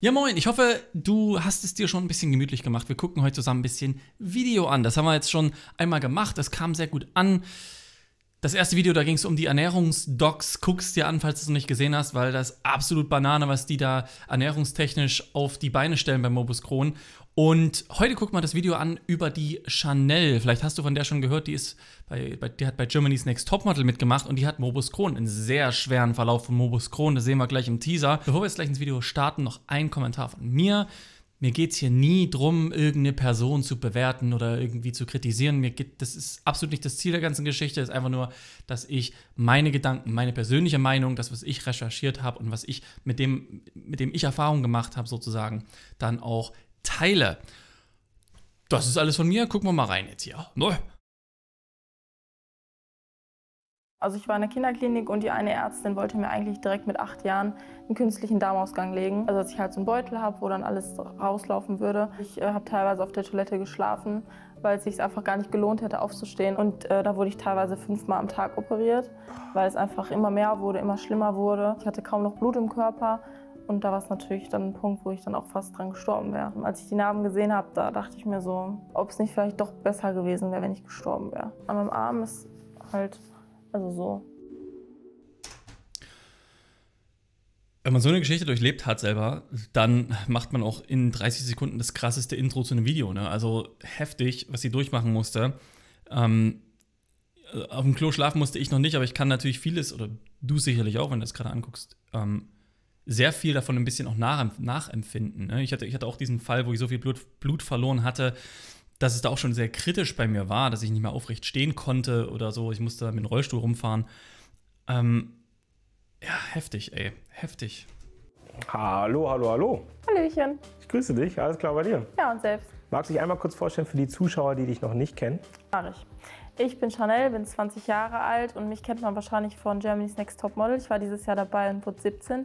Ja moin, ich hoffe, du hast es dir schon ein bisschen gemütlich gemacht. Wir gucken heute zusammen ein bisschen Video an. Das haben wir jetzt schon einmal gemacht, das kam sehr gut an. Das erste Video, da ging es um die Ernährungsdocs. Guckst dir an, falls du es noch nicht gesehen hast, weil das absolut Banane, was die da ernährungstechnisch auf die Beine stellen bei Mobus Kron. Und heute guckt man das Video an über die Chanel. Vielleicht hast du von der schon gehört, die, ist bei, bei, die hat bei Germany's Next Topmodel mitgemacht und die hat Mobus Kron, einen sehr schweren Verlauf von Mobus Kron, das sehen wir gleich im Teaser. Bevor wir jetzt gleich ins Video starten, noch ein Kommentar von mir. Mir geht es hier nie darum, irgendeine Person zu bewerten oder irgendwie zu kritisieren. Mir geht, das ist absolut nicht das Ziel der ganzen Geschichte. Es ist einfach nur, dass ich meine Gedanken, meine persönliche Meinung, das, was ich recherchiert habe und was ich mit dem, mit dem ich Erfahrung gemacht habe, sozusagen, dann auch Teile. Das ist alles von mir. Gucken wir mal rein jetzt hier. Neu. Also ich war in der Kinderklinik und die eine Ärztin wollte mir eigentlich direkt mit acht Jahren einen künstlichen Darmausgang legen. Also dass ich halt so einen Beutel habe, wo dann alles rauslaufen würde. Ich äh, habe teilweise auf der Toilette geschlafen, weil es sich einfach gar nicht gelohnt hätte aufzustehen. Und äh, da wurde ich teilweise fünfmal am Tag operiert, weil es einfach immer mehr wurde, immer schlimmer wurde. Ich hatte kaum noch Blut im Körper und da war es natürlich dann ein Punkt, wo ich dann auch fast dran gestorben wäre. Als ich die Narben gesehen habe, da dachte ich mir so, ob es nicht vielleicht doch besser gewesen wäre, wenn ich gestorben wäre. An meinem Arm ist halt, also so. Wenn man so eine Geschichte durchlebt hat selber, dann macht man auch in 30 Sekunden das krasseste Intro zu einem Video. Ne? Also heftig, was sie durchmachen musste. Ähm, auf dem Klo schlafen musste ich noch nicht, aber ich kann natürlich vieles, oder du sicherlich auch, wenn du das gerade anguckst, ähm, sehr viel davon ein bisschen auch nachempfinden. Ne? Ich, hatte, ich hatte auch diesen Fall, wo ich so viel Blut, Blut verloren hatte, dass es da auch schon sehr kritisch bei mir war, dass ich nicht mehr aufrecht stehen konnte oder so. Ich musste mit dem Rollstuhl rumfahren. Ähm, ja, heftig, ey. Heftig. Hallo, hallo, hallo. Hallöchen. Ich grüße dich. Alles klar bei dir? Ja, und selbst. Magst du dich einmal kurz vorstellen für die Zuschauer, die dich noch nicht kennen? Mach ich. Ich bin Chanel, bin 20 Jahre alt und mich kennt man wahrscheinlich von Germany's Next Top Model. Ich war dieses Jahr dabei und wurde 17.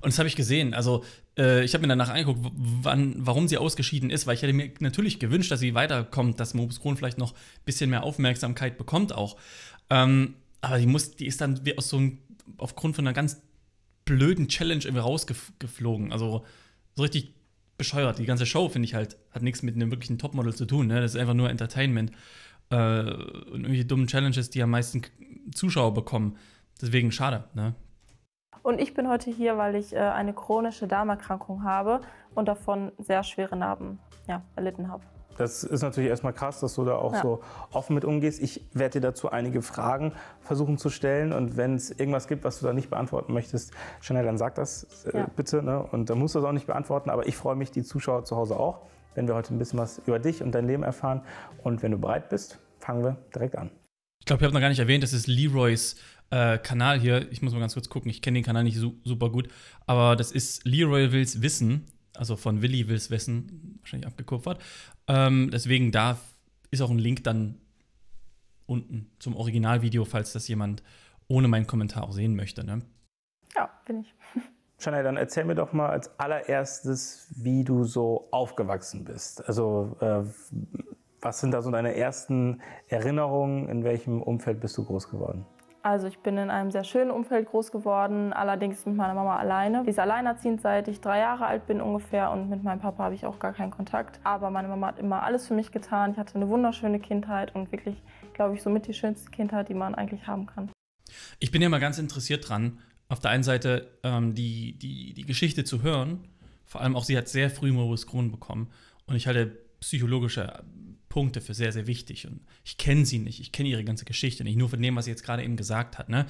Und das habe ich gesehen. Also äh, ich habe mir danach angeguckt, wann, warum sie ausgeschieden ist, weil ich hätte mir natürlich gewünscht, dass sie weiterkommt, dass Mobus Kron vielleicht noch ein bisschen mehr Aufmerksamkeit bekommt auch. Ähm, aber die, muss, die ist dann aus so einem, aufgrund von einer ganz blöden Challenge irgendwie rausgeflogen. Also so richtig bescheuert. Die ganze Show, finde ich halt, hat nichts mit einem wirklichen Topmodel zu tun. Ne? Das ist einfach nur Entertainment. Äh, und irgendwelche dummen Challenges, die am meisten Zuschauer bekommen. Deswegen schade. Ne? Und ich bin heute hier, weil ich äh, eine chronische Darmerkrankung habe und davon sehr schwere Narben ja, erlitten habe. Das ist natürlich erstmal krass, dass du da auch ja. so offen mit umgehst. Ich werde dir dazu einige Fragen versuchen zu stellen. Und wenn es irgendwas gibt, was du da nicht beantworten möchtest, Chanel, dann sag das äh, ja. bitte. Ne? Und dann musst du das auch nicht beantworten. Aber ich freue mich, die Zuschauer zu Hause auch, wenn wir heute ein bisschen was über dich und dein Leben erfahren. Und wenn du bereit bist, fangen wir direkt an. Ich glaube, ich habe noch gar nicht erwähnt, dass es Leroy's äh, Kanal hier, ich muss mal ganz kurz gucken, ich kenne den Kanal nicht su super gut, aber das ist Leroy Wills Wissen, also von Willy Wills Wissen, wahrscheinlich abgekupfert. Ähm, deswegen da ist auch ein Link dann unten zum Originalvideo, falls das jemand ohne meinen Kommentar auch sehen möchte. Ne? Ja, bin ich. Shania, dann erzähl mir doch mal als allererstes, wie du so aufgewachsen bist. Also äh, was sind da so deine ersten Erinnerungen? In welchem Umfeld bist du groß geworden? Also ich bin in einem sehr schönen Umfeld groß geworden, allerdings mit meiner Mama alleine. Sie ist alleinerziehend, seit ich drei Jahre alt bin ungefähr und mit meinem Papa habe ich auch gar keinen Kontakt. Aber meine Mama hat immer alles für mich getan. Ich hatte eine wunderschöne Kindheit und wirklich, glaube ich, somit die schönste Kindheit, die man eigentlich haben kann. Ich bin ja mal ganz interessiert dran, auf der einen Seite ähm, die, die, die Geschichte zu hören. Vor allem auch sie hat sehr früh Morbus Crohn bekommen und ich halte psychologische Punkte für sehr, sehr wichtig. Und ich kenne sie nicht, ich kenne ihre ganze Geschichte nicht, nur von dem, was sie jetzt gerade eben gesagt hat. Ne?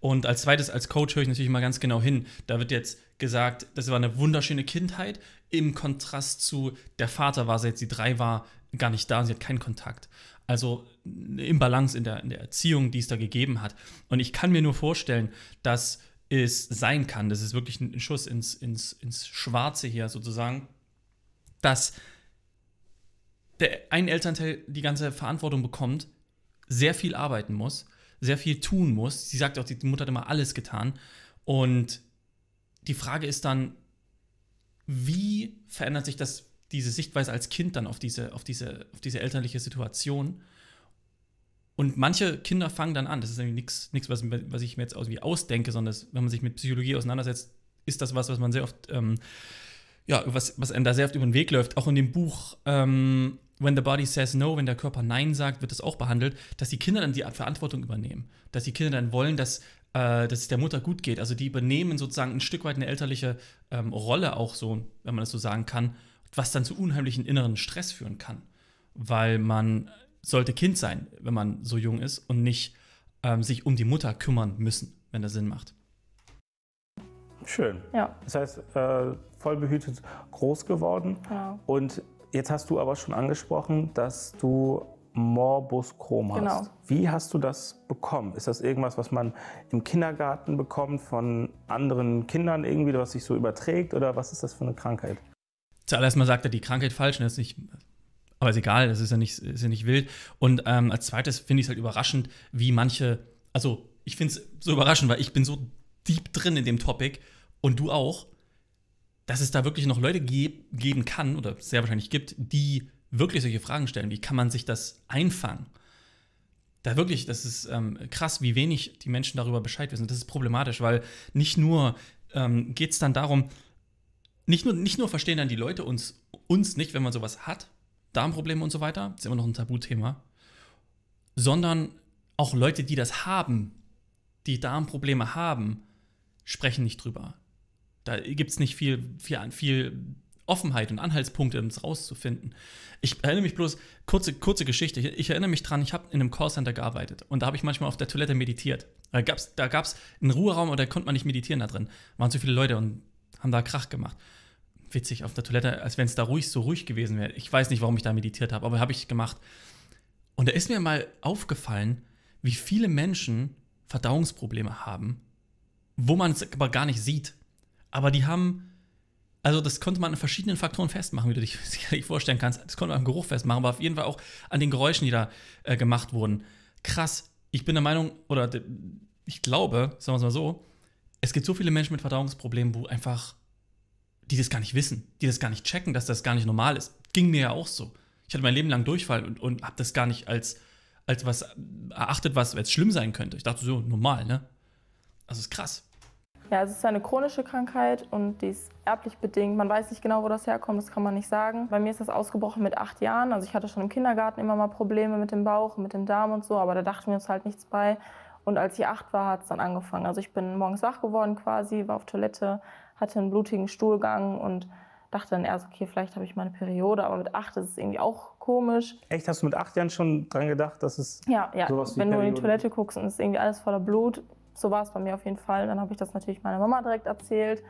Und als zweites, als Coach höre ich natürlich mal ganz genau hin. Da wird jetzt gesagt, das war eine wunderschöne Kindheit im Kontrast zu der Vater war, seit sie drei war, gar nicht da, sie hat keinen Kontakt. Also eine Imbalance in der, in der Erziehung, die es da gegeben hat. Und ich kann mir nur vorstellen, dass es sein kann, das ist wirklich ein Schuss ins, ins, ins Schwarze hier sozusagen, dass der ein Elternteil die ganze Verantwortung bekommt, sehr viel arbeiten muss, sehr viel tun muss. Sie sagt auch, die Mutter hat immer alles getan. Und die Frage ist dann, wie verändert sich das, diese Sichtweise als Kind dann auf diese, auf diese, auf diese elterliche Situation? Und manche Kinder fangen dann an. Das ist nämlich nichts, was, was ich mir jetzt irgendwie ausdenke, sondern das, wenn man sich mit Psychologie auseinandersetzt, ist das was, was man sehr oft, ähm, ja, was, was einem da sehr oft über den Weg läuft. Auch in dem Buch ähm, When the Body Says No, wenn der Körper Nein sagt, wird das auch behandelt, dass die Kinder dann die Verantwortung übernehmen. Dass die Kinder dann wollen, dass, äh, dass es der Mutter gut geht. Also die übernehmen sozusagen ein Stück weit eine elterliche ähm, Rolle auch so, wenn man das so sagen kann, was dann zu unheimlichen inneren Stress führen kann. Weil man sollte Kind sein, wenn man so jung ist und nicht ähm, sich um die Mutter kümmern müssen, wenn das Sinn macht. Schön. Ja. Das heißt, äh, voll behütet groß geworden. Ja. Und Jetzt hast du aber schon angesprochen, dass du Morbus Crohn hast. Genau. Wie hast du das bekommen? Ist das irgendwas, was man im Kindergarten bekommt von anderen Kindern irgendwie, was sich so überträgt oder was ist das für eine Krankheit? Zuerst mal sagt er die Krankheit falsch, ne? ist nicht, aber ist egal, das ist ja nicht, ist ja nicht wild. Und ähm, als zweites finde ich es halt überraschend, wie manche, also ich finde es so überraschend, weil ich bin so deep drin in dem Topic und du auch dass es da wirklich noch Leute ge geben kann oder sehr wahrscheinlich gibt, die wirklich solche Fragen stellen. Wie kann man sich das einfangen? Da wirklich, das ist ähm, krass, wie wenig die Menschen darüber Bescheid wissen. Das ist problematisch, weil nicht nur ähm, geht es dann darum, nicht nur, nicht nur verstehen dann die Leute uns, uns nicht, wenn man sowas hat, Darmprobleme und so weiter, ist immer noch ein Tabuthema, sondern auch Leute, die das haben, die Darmprobleme haben, sprechen nicht drüber. Da gibt es nicht viel, viel, viel Offenheit und Anhaltspunkte, um es rauszufinden. Ich erinnere mich bloß, kurze, kurze Geschichte, ich erinnere mich dran, ich habe in einem Callcenter gearbeitet und da habe ich manchmal auf der Toilette meditiert. Da gab es da gab's einen Ruheraum und da konnte man nicht meditieren da drin. waren zu viele Leute und haben da Krach gemacht. Witzig, auf der Toilette, als wenn es da ruhig so ruhig gewesen wäre. Ich weiß nicht, warum ich da meditiert habe, aber habe ich gemacht. Und da ist mir mal aufgefallen, wie viele Menschen Verdauungsprobleme haben, wo man es aber gar nicht sieht. Aber die haben, also das konnte man an verschiedenen Faktoren festmachen, wie du dich sicherlich vorstellen kannst. Das konnte man am Geruch festmachen, aber auf jeden Fall auch an den Geräuschen, die da äh, gemacht wurden. Krass. Ich bin der Meinung, oder ich glaube, sagen wir es mal so, es gibt so viele Menschen mit Verdauungsproblemen, wo einfach die das gar nicht wissen, die das gar nicht checken, dass das gar nicht normal ist. Ging mir ja auch so. Ich hatte mein Leben lang Durchfall und, und habe das gar nicht als, als was erachtet, was jetzt schlimm sein könnte. Ich dachte so, normal, ne? Also ist krass. Ja, es ist eine chronische Krankheit und die ist erblich bedingt. Man weiß nicht genau, wo das herkommt, das kann man nicht sagen. Bei mir ist das ausgebrochen mit acht Jahren. Also ich hatte schon im Kindergarten immer mal Probleme mit dem Bauch, mit dem Darm und so, aber da dachten wir uns halt nichts bei. Und als ich acht war, hat es dann angefangen. Also ich bin morgens wach geworden quasi, war auf Toilette, hatte einen blutigen Stuhlgang und dachte dann erst, okay, vielleicht habe ich meine Periode, aber mit acht ist es irgendwie auch komisch. Echt, hast du mit acht Jahren schon dran gedacht, dass es ja, ja. sowas wie Wenn Periode du in die Toilette guckst und es ist irgendwie alles voller Blut, so war es bei mir auf jeden Fall. Dann habe ich das natürlich meiner Mama direkt erzählt.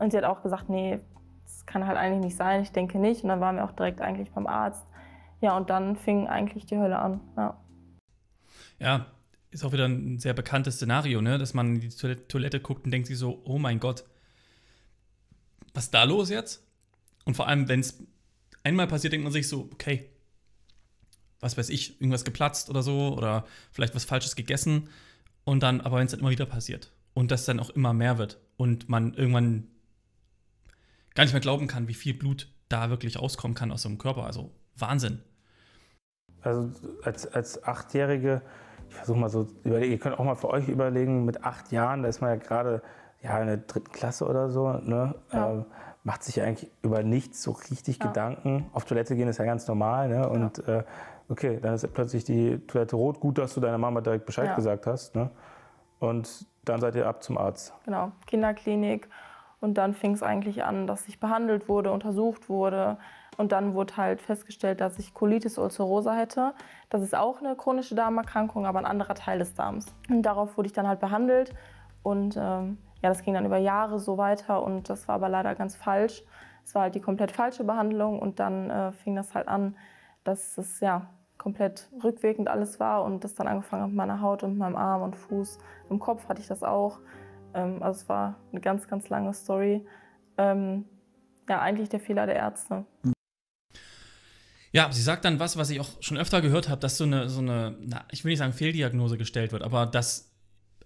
Und sie hat auch gesagt, nee, das kann halt eigentlich nicht sein, ich denke nicht. Und dann waren wir auch direkt eigentlich beim Arzt. Ja, und dann fing eigentlich die Hölle an. Ja, ja ist auch wieder ein sehr bekanntes Szenario, ne? dass man in die Toilette guckt und denkt sich so, oh mein Gott, was ist da los jetzt? Und vor allem, wenn es einmal passiert, denkt man sich so, okay, was weiß ich, irgendwas geplatzt oder so oder vielleicht was Falsches gegessen. Und dann, aber wenn es dann immer wieder passiert und das dann auch immer mehr wird und man irgendwann gar nicht mehr glauben kann, wie viel Blut da wirklich rauskommen kann aus so einem Körper. Also Wahnsinn. Also als, als Achtjährige, ich versuche mal so, ihr könnt auch mal für euch überlegen, mit acht Jahren, da ist man ja gerade ja, in der dritten Klasse oder so, ne? Ja. Ähm, macht sich eigentlich über nichts so richtig ja. Gedanken. Auf Toilette gehen ist ja ganz normal. Ne? Genau. Und ja. äh, okay, dann ist plötzlich die Toilette rot. Gut, dass du deiner Mama direkt Bescheid ja. gesagt hast. Ne? Und dann seid ihr ab zum Arzt. Genau, Kinderklinik. Und dann fing es eigentlich an, dass ich behandelt wurde, untersucht wurde. Und dann wurde halt festgestellt, dass ich Colitis ulcerosa hätte. Das ist auch eine chronische Darmerkrankung, aber ein anderer Teil des Darms. Und darauf wurde ich dann halt behandelt. Und ähm, ja, das ging dann über Jahre so weiter. Und das war aber leider ganz falsch. Es war halt die komplett falsche Behandlung. Und dann äh, fing das halt an, dass es ja komplett rückwirkend alles war und das dann angefangen hat mit meiner Haut und meinem Arm und Fuß. Im Kopf hatte ich das auch. Ähm, also es war eine ganz, ganz lange Story. Ähm, ja, eigentlich der Fehler der Ärzte. Ja, sie sagt dann was, was ich auch schon öfter gehört habe, dass so eine, so eine na, ich will nicht sagen Fehldiagnose gestellt wird, aber dass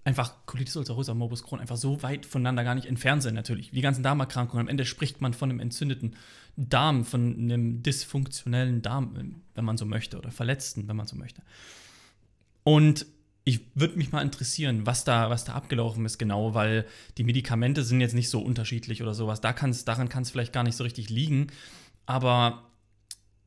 einfach Colitis ulcerosa, Morbus Crohn einfach so weit voneinander gar nicht entfernt sind natürlich. Die ganzen Darmerkrankungen, am Ende spricht man von einem entzündeten Darm, von einem dysfunktionellen Darm, wenn man so möchte, oder verletzten, wenn man so möchte. Und ich würde mich mal interessieren, was da, was da abgelaufen ist genau, weil die Medikamente sind jetzt nicht so unterschiedlich oder sowas. Da kann's, daran kann es vielleicht gar nicht so richtig liegen. Aber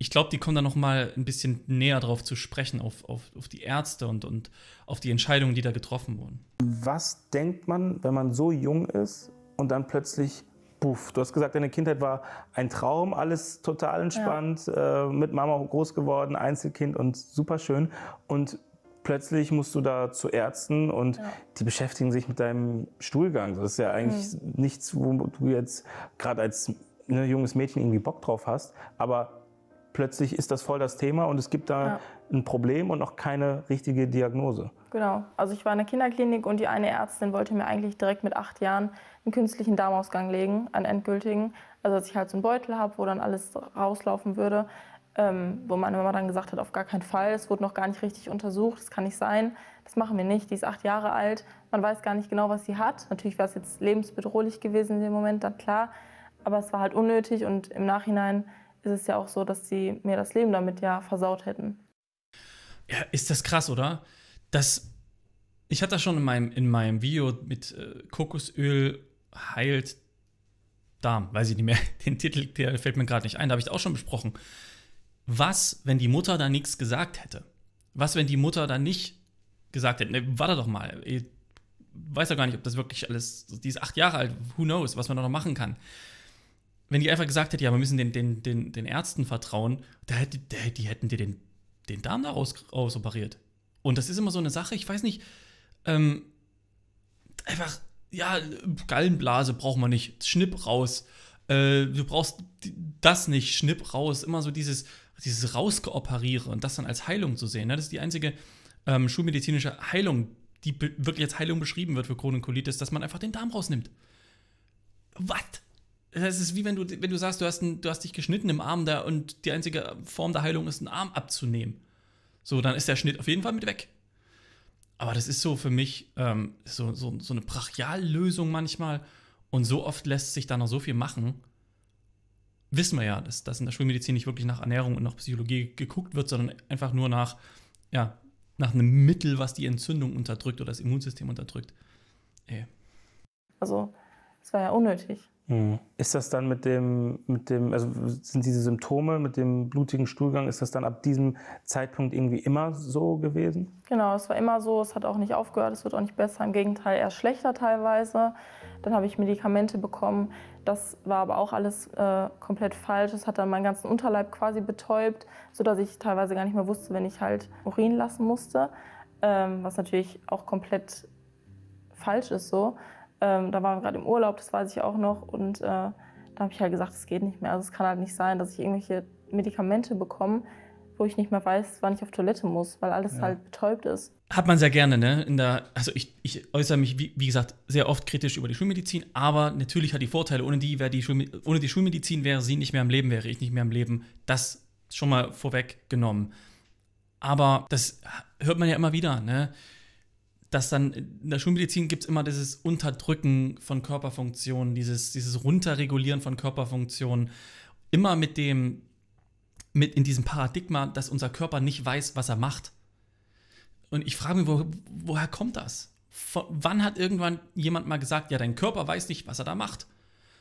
ich glaube, die kommen da noch mal ein bisschen näher drauf zu sprechen, auf, auf, auf die Ärzte und, und auf die Entscheidungen, die da getroffen wurden. Was denkt man, wenn man so jung ist und dann plötzlich, puff, du hast gesagt, deine Kindheit war ein Traum, alles total entspannt, ja. äh, mit Mama groß geworden, Einzelkind und super schön und plötzlich musst du da zu Ärzten und ja. die beschäftigen sich mit deinem Stuhlgang. Das ist ja eigentlich mhm. nichts, wo du jetzt gerade als ne, junges Mädchen irgendwie Bock drauf hast, aber plötzlich ist das voll das Thema und es gibt da ja. ein Problem und noch keine richtige Diagnose. Genau. Also ich war in der Kinderklinik und die eine Ärztin wollte mir eigentlich direkt mit acht Jahren einen künstlichen Darmausgang legen, einen endgültigen. Also dass ich halt so einen Beutel habe, wo dann alles rauslaufen würde. Ähm, wo meine Mama dann gesagt hat, auf gar keinen Fall, es wurde noch gar nicht richtig untersucht, das kann nicht sein, das machen wir nicht, die ist acht Jahre alt, man weiß gar nicht genau, was sie hat. Natürlich wäre es jetzt lebensbedrohlich gewesen in dem Moment, dann klar, aber es war halt unnötig und im Nachhinein ist es ja auch so, dass sie mir das Leben damit ja versaut hätten. Ja, ist das krass, oder? Das, ich hatte das schon in meinem, in meinem Video mit äh, Kokosöl heilt Darm, weiß ich nicht mehr. Den Titel, der fällt mir gerade nicht ein, da habe ich auch schon besprochen. Was, wenn die Mutter da nichts gesagt hätte? Was, wenn die Mutter da nicht gesagt hätte? Ne, warte doch mal, ich weiß ja gar nicht, ob das wirklich alles, die ist acht Jahre alt, who knows, was man da noch machen kann wenn die einfach gesagt hätte, ja, wir müssen den, den, den, den Ärzten vertrauen, da hätte, da, die hätten dir den, den Darm da raus, raus operiert. Und das ist immer so eine Sache, ich weiß nicht, ähm, einfach, ja, Gallenblase braucht man nicht, Schnipp raus, äh, du brauchst das nicht, Schnipp raus, immer so dieses, dieses Rausgeoperiere und das dann als Heilung zu sehen, ne? das ist die einzige ähm, schulmedizinische Heilung, die wirklich als Heilung beschrieben wird für Kronenkulitis, dass man einfach den Darm rausnimmt. Was? Das ist wie wenn du, wenn du sagst, du hast, einen, du hast dich geschnitten im Arm da und die einzige Form der Heilung ist, einen Arm abzunehmen. So, dann ist der Schnitt auf jeden Fall mit weg. Aber das ist so für mich ähm, so, so, so eine Brachiallösung manchmal. Und so oft lässt sich da noch so viel machen. Wissen wir ja, dass, dass in der Schulmedizin nicht wirklich nach Ernährung und nach Psychologie geguckt wird, sondern einfach nur nach, ja, nach einem Mittel, was die Entzündung unterdrückt oder das Immunsystem unterdrückt. Ey. Also, es war ja unnötig. Mhm. Ist das dann mit dem, mit dem, also sind diese Symptome mit dem blutigen Stuhlgang, ist das dann ab diesem Zeitpunkt irgendwie immer so gewesen? Genau, es war immer so, es hat auch nicht aufgehört, es wird auch nicht besser, im Gegenteil eher schlechter teilweise. Dann habe ich Medikamente bekommen, das war aber auch alles äh, komplett falsch. Es hat dann meinen ganzen Unterleib quasi betäubt, sodass ich teilweise gar nicht mehr wusste, wenn ich halt Urin lassen musste, ähm, was natürlich auch komplett falsch ist so. Ähm, da waren wir gerade im Urlaub, das weiß ich auch noch. Und äh, da habe ich halt gesagt, es geht nicht mehr. Also es kann halt nicht sein, dass ich irgendwelche Medikamente bekomme, wo ich nicht mehr weiß, wann ich auf Toilette muss, weil alles ja. halt betäubt ist. Hat man sehr gerne, ne? Der, also ich, ich, äußere mich, wie, wie, gesagt, sehr oft kritisch über die Schulmedizin, aber natürlich hat die Vorteile, ohne die, wäre die, Schul, ohne die Schulmedizin wäre sie nicht mehr am Leben, wäre ich nicht mehr am Leben. Das schon mal vorweggenommen. Aber das hört man ja immer wieder, ne? dass dann in der Schulmedizin gibt es immer dieses Unterdrücken von Körperfunktionen, dieses, dieses Runterregulieren von Körperfunktionen, immer mit dem, mit in diesem Paradigma, dass unser Körper nicht weiß, was er macht. Und ich frage mich, wo, woher kommt das? Von, wann hat irgendwann jemand mal gesagt, ja, dein Körper weiß nicht, was er da macht?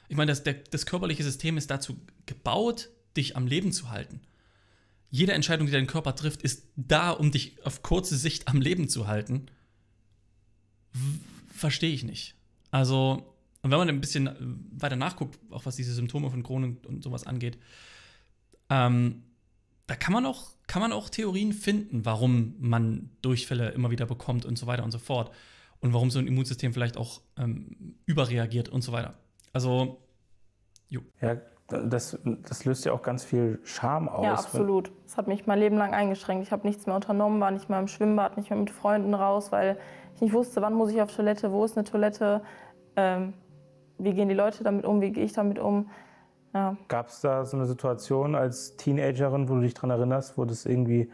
Ich meine, das, der, das körperliche System ist dazu gebaut, dich am Leben zu halten. Jede Entscheidung, die dein Körper trifft, ist da, um dich auf kurze Sicht am Leben zu halten verstehe ich nicht. Also, und wenn man ein bisschen weiter nachguckt, auch was diese Symptome von Krone und, und sowas angeht, ähm, da kann man, auch, kann man auch Theorien finden, warum man Durchfälle immer wieder bekommt und so weiter und so fort. Und warum so ein Immunsystem vielleicht auch ähm, überreagiert und so weiter. Also, jo. Ja, das, das, löst ja auch ganz viel Scham aus. Ja, ne? absolut. Das hat mich mein Leben lang eingeschränkt. Ich habe nichts mehr unternommen, war nicht mehr im Schwimmbad, nicht mehr mit Freunden raus, weil ich nicht wusste, wann muss ich auf Toilette, wo ist eine Toilette, ähm, wie gehen die Leute damit um, wie gehe ich damit um. Ja. Gab es da so eine Situation als Teenagerin, wo du dich daran erinnerst, wo das irgendwie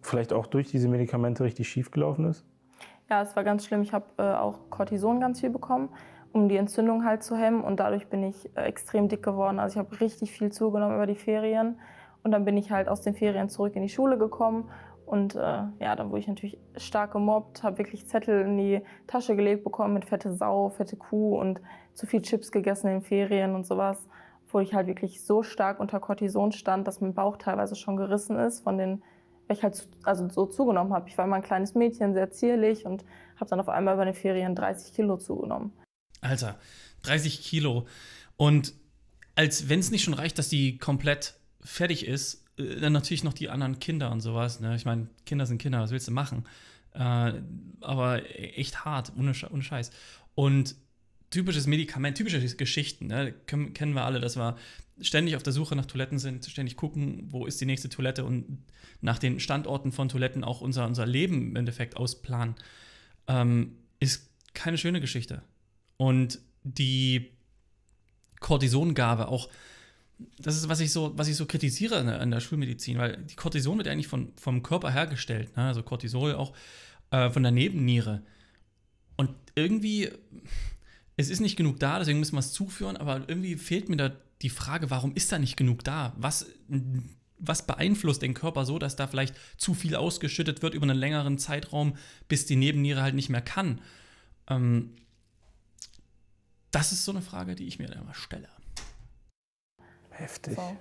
vielleicht auch durch diese Medikamente richtig schief gelaufen ist? Ja, es war ganz schlimm. Ich habe äh, auch Cortison ganz viel bekommen, um die Entzündung halt zu hemmen. Und dadurch bin ich äh, extrem dick geworden. Also ich habe richtig viel zugenommen über die Ferien. Und dann bin ich halt aus den Ferien zurück in die Schule gekommen und äh, ja, dann wurde ich natürlich stark gemobbt, habe wirklich Zettel in die Tasche gelegt bekommen mit fette Sau, fette Kuh und zu viel Chips gegessen in den Ferien und sowas, wo ich halt wirklich so stark unter Cortison stand, dass mein Bauch teilweise schon gerissen ist von den, weil ich halt zu, also so zugenommen habe. Ich war immer ein kleines Mädchen, sehr zierlich und habe dann auf einmal bei den Ferien 30 Kilo zugenommen. Alter, 30 Kilo. Und als wenn es nicht schon reicht, dass die komplett fertig ist, äh, dann natürlich noch die anderen Kinder und sowas. Ne? Ich meine, Kinder sind Kinder, was willst du machen? Äh, aber echt hart, ohne, ohne Scheiß. Und typisches Medikament, typische Geschichten, ne? kennen wir alle, dass wir ständig auf der Suche nach Toiletten sind, ständig gucken, wo ist die nächste Toilette und nach den Standorten von Toiletten auch unser, unser Leben im Endeffekt ausplanen, ähm, ist keine schöne Geschichte. Und die Kortisongabe, auch das ist, was ich so, was ich so kritisiere an der, der Schulmedizin, weil die Cortison wird eigentlich von, vom Körper hergestellt, ne? also Cortisol auch äh, von der Nebenniere. Und irgendwie, es ist nicht genug da, deswegen müssen wir es zuführen, aber irgendwie fehlt mir da die Frage, warum ist da nicht genug da? Was, was beeinflusst den Körper so, dass da vielleicht zu viel ausgeschüttet wird über einen längeren Zeitraum, bis die Nebenniere halt nicht mehr kann? Ähm, das ist so eine Frage, die ich mir da immer stelle. Heftig. So.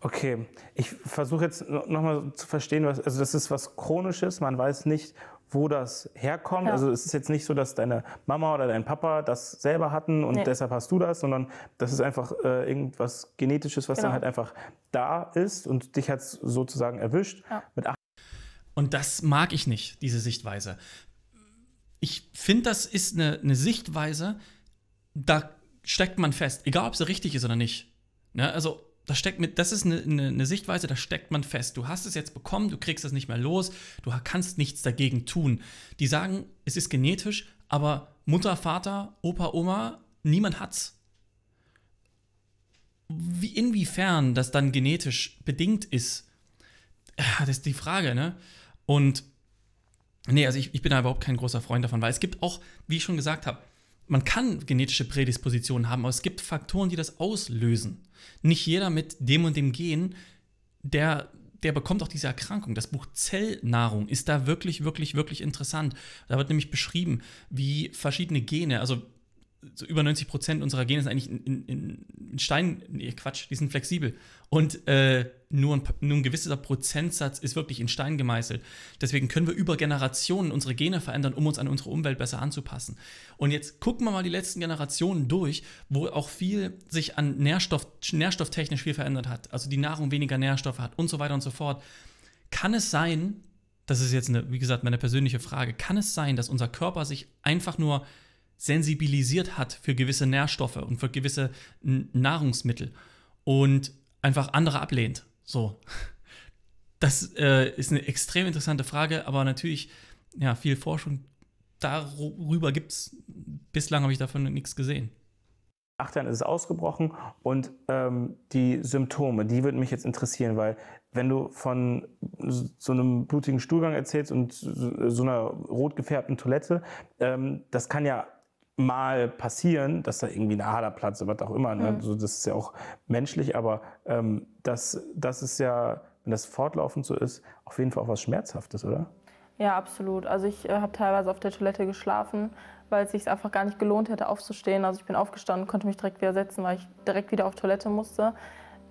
Okay, ich versuche jetzt nochmal zu verstehen, was, also das ist was Chronisches, man weiß nicht, wo das herkommt. Ja. Also es ist jetzt nicht so, dass deine Mama oder dein Papa das selber hatten und nee. deshalb hast du das, sondern das ist einfach äh, irgendwas Genetisches, was genau. dann halt einfach da ist und dich hat es sozusagen erwischt. Ja. Mit und das mag ich nicht, diese Sichtweise. Ich finde, das ist eine, eine Sichtweise, da steckt man fest, egal ob sie richtig ist oder nicht Ne? Also das steckt mit, das ist eine, eine, eine, Sichtweise, da steckt man fest. Du hast es jetzt bekommen, du kriegst es nicht mehr los, du kannst nichts dagegen tun. Die sagen, es ist genetisch, aber Mutter, Vater, Opa, Oma, niemand hat's. Wie, inwiefern das dann genetisch bedingt ist, äh, das ist die Frage, ne? Und nee, also ich, ich bin da überhaupt kein großer Freund davon, weil es gibt auch, wie ich schon gesagt habe, man kann genetische Prädispositionen haben, aber es gibt Faktoren, die das auslösen. Nicht jeder mit dem und dem Gen, der, der bekommt auch diese Erkrankung. Das Buch Zellnahrung ist da wirklich, wirklich, wirklich interessant. Da wird nämlich beschrieben, wie verschiedene Gene, also so über 90 Prozent unserer Gene sind eigentlich in, in, in, Stein, nee, Quatsch, die sind flexibel. Und äh, nur, ein, nur ein gewisser Prozentsatz ist wirklich in Stein gemeißelt. Deswegen können wir über Generationen unsere Gene verändern, um uns an unsere Umwelt besser anzupassen. Und jetzt gucken wir mal die letzten Generationen durch, wo auch viel sich an Nährstoff, nährstofftechnisch viel verändert hat. Also die Nahrung weniger Nährstoffe hat und so weiter und so fort. Kann es sein, das ist jetzt, eine, wie gesagt, meine persönliche Frage, kann es sein, dass unser Körper sich einfach nur sensibilisiert hat für gewisse Nährstoffe und für gewisse Nahrungsmittel und einfach andere ablehnt. So. Das äh, ist eine extrem interessante Frage, aber natürlich, ja, viel Forschung darüber gibt es. Bislang habe ich davon nichts gesehen. Acht Jahren ist es ausgebrochen und ähm, die Symptome, die würden mich jetzt interessieren, weil wenn du von so einem blutigen Stuhlgang erzählst und so einer rot gefärbten Toilette, ähm, das kann ja mal passieren, dass da irgendwie ein Ader platzt oder was auch immer. Ne? Mhm. So, das ist ja auch menschlich, aber ähm, das, das ist ja, wenn das fortlaufend so ist, auf jeden Fall auch was Schmerzhaftes, oder? Ja, absolut. Also ich äh, habe teilweise auf der Toilette geschlafen, weil es sich einfach gar nicht gelohnt hätte, aufzustehen. Also ich bin aufgestanden, konnte mich direkt wieder setzen, weil ich direkt wieder auf Toilette musste.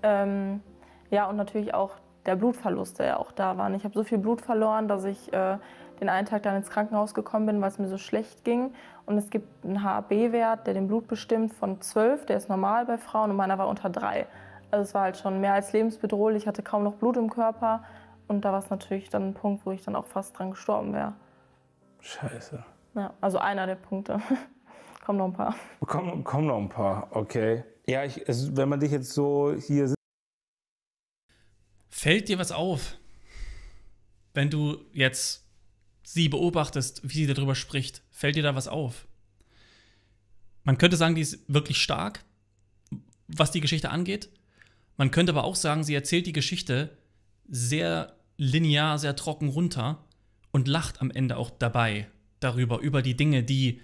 Ähm, ja, und natürlich auch der Blutverlust, der ja auch da war. Und ne? ich habe so viel Blut verloren, dass ich äh, den einen Tag dann ins Krankenhaus gekommen bin, weil es mir so schlecht ging. Und es gibt einen HAB-Wert, der den Blut bestimmt von 12, der ist normal bei Frauen und meiner war unter 3. Also es war halt schon mehr als lebensbedrohlich, ich hatte kaum noch Blut im Körper. Und da war es natürlich dann ein Punkt, wo ich dann auch fast dran gestorben wäre. Scheiße. Ja, also einer der Punkte. kommen noch ein paar. Kommen, kommen noch ein paar, okay. Ja, ich, es, wenn man dich jetzt so hier. Fällt dir was auf, wenn du jetzt sie beobachtest, wie sie darüber spricht, fällt dir da was auf? Man könnte sagen, die ist wirklich stark, was die Geschichte angeht. Man könnte aber auch sagen, sie erzählt die Geschichte sehr linear, sehr trocken runter und lacht am Ende auch dabei darüber, über die Dinge, die,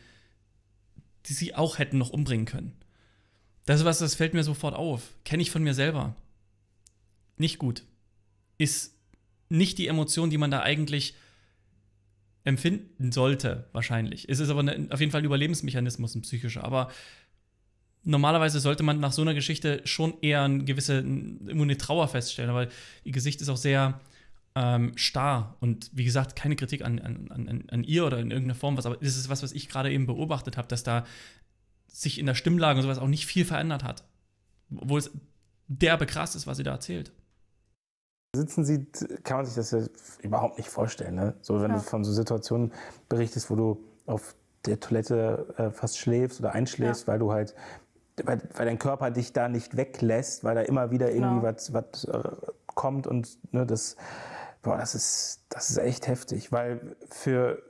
die sie auch hätten noch umbringen können. Das ist was, das fällt mir sofort auf. Kenne ich von mir selber. Nicht gut. Ist nicht die Emotion, die man da eigentlich empfinden sollte, wahrscheinlich. Es ist aber eine, auf jeden Fall ein Überlebensmechanismus, ein psychischer. Aber normalerweise sollte man nach so einer Geschichte schon eher eine gewisse, eine Trauer feststellen, weil ihr Gesicht ist auch sehr ähm, starr und wie gesagt, keine Kritik an, an, an, an ihr oder in irgendeiner Form was, aber das ist was, was ich gerade eben beobachtet habe, dass da sich in der Stimmlage und sowas auch nicht viel verändert hat. Obwohl es derbe krass ist, was sie da erzählt sitzen sieht, kann man sich das ja überhaupt nicht vorstellen. Ne? So, wenn ja. du von so Situationen berichtest, wo du auf der Toilette äh, fast schläfst oder einschläfst, ja. weil du halt, weil, weil dein Körper dich da nicht weglässt, weil da immer wieder irgendwie genau. was, äh, kommt und ne, das, boah, das ist, das ist echt heftig, weil für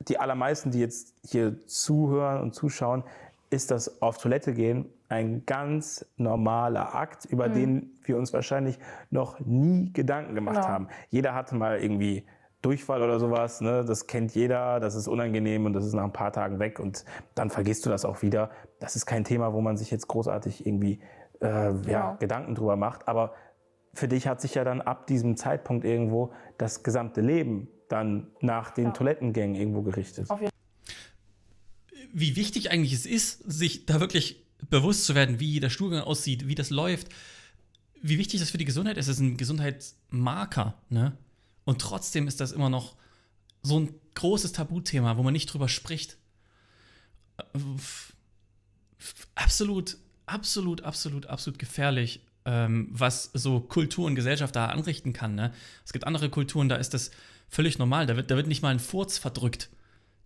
die allermeisten, die jetzt hier zuhören und zuschauen, ist das auf Toilette gehen ein ganz normaler Akt, über mhm. den wir uns wahrscheinlich noch nie Gedanken gemacht genau. haben. Jeder hatte mal irgendwie Durchfall oder sowas, ne? das kennt jeder, das ist unangenehm und das ist nach ein paar Tagen weg und dann vergisst du das auch wieder. Das ist kein Thema, wo man sich jetzt großartig irgendwie äh, ja. ja, genau. Gedanken drüber macht, aber für dich hat sich ja dann ab diesem Zeitpunkt irgendwo das gesamte Leben dann nach den ja. Toilettengängen irgendwo gerichtet. Auf jeden wie wichtig eigentlich es ist, sich da wirklich bewusst zu werden, wie der Stuhlgang aussieht, wie das läuft, wie wichtig das für die Gesundheit ist. Das ist ein Gesundheitsmarker. Ne? Und trotzdem ist das immer noch so ein großes Tabuthema, wo man nicht drüber spricht. Absolut, absolut, absolut, absolut gefährlich, ähm, was so Kultur und Gesellschaft da anrichten kann. Ne? Es gibt andere Kulturen, da ist das völlig normal. Da wird, da wird nicht mal ein Furz verdrückt.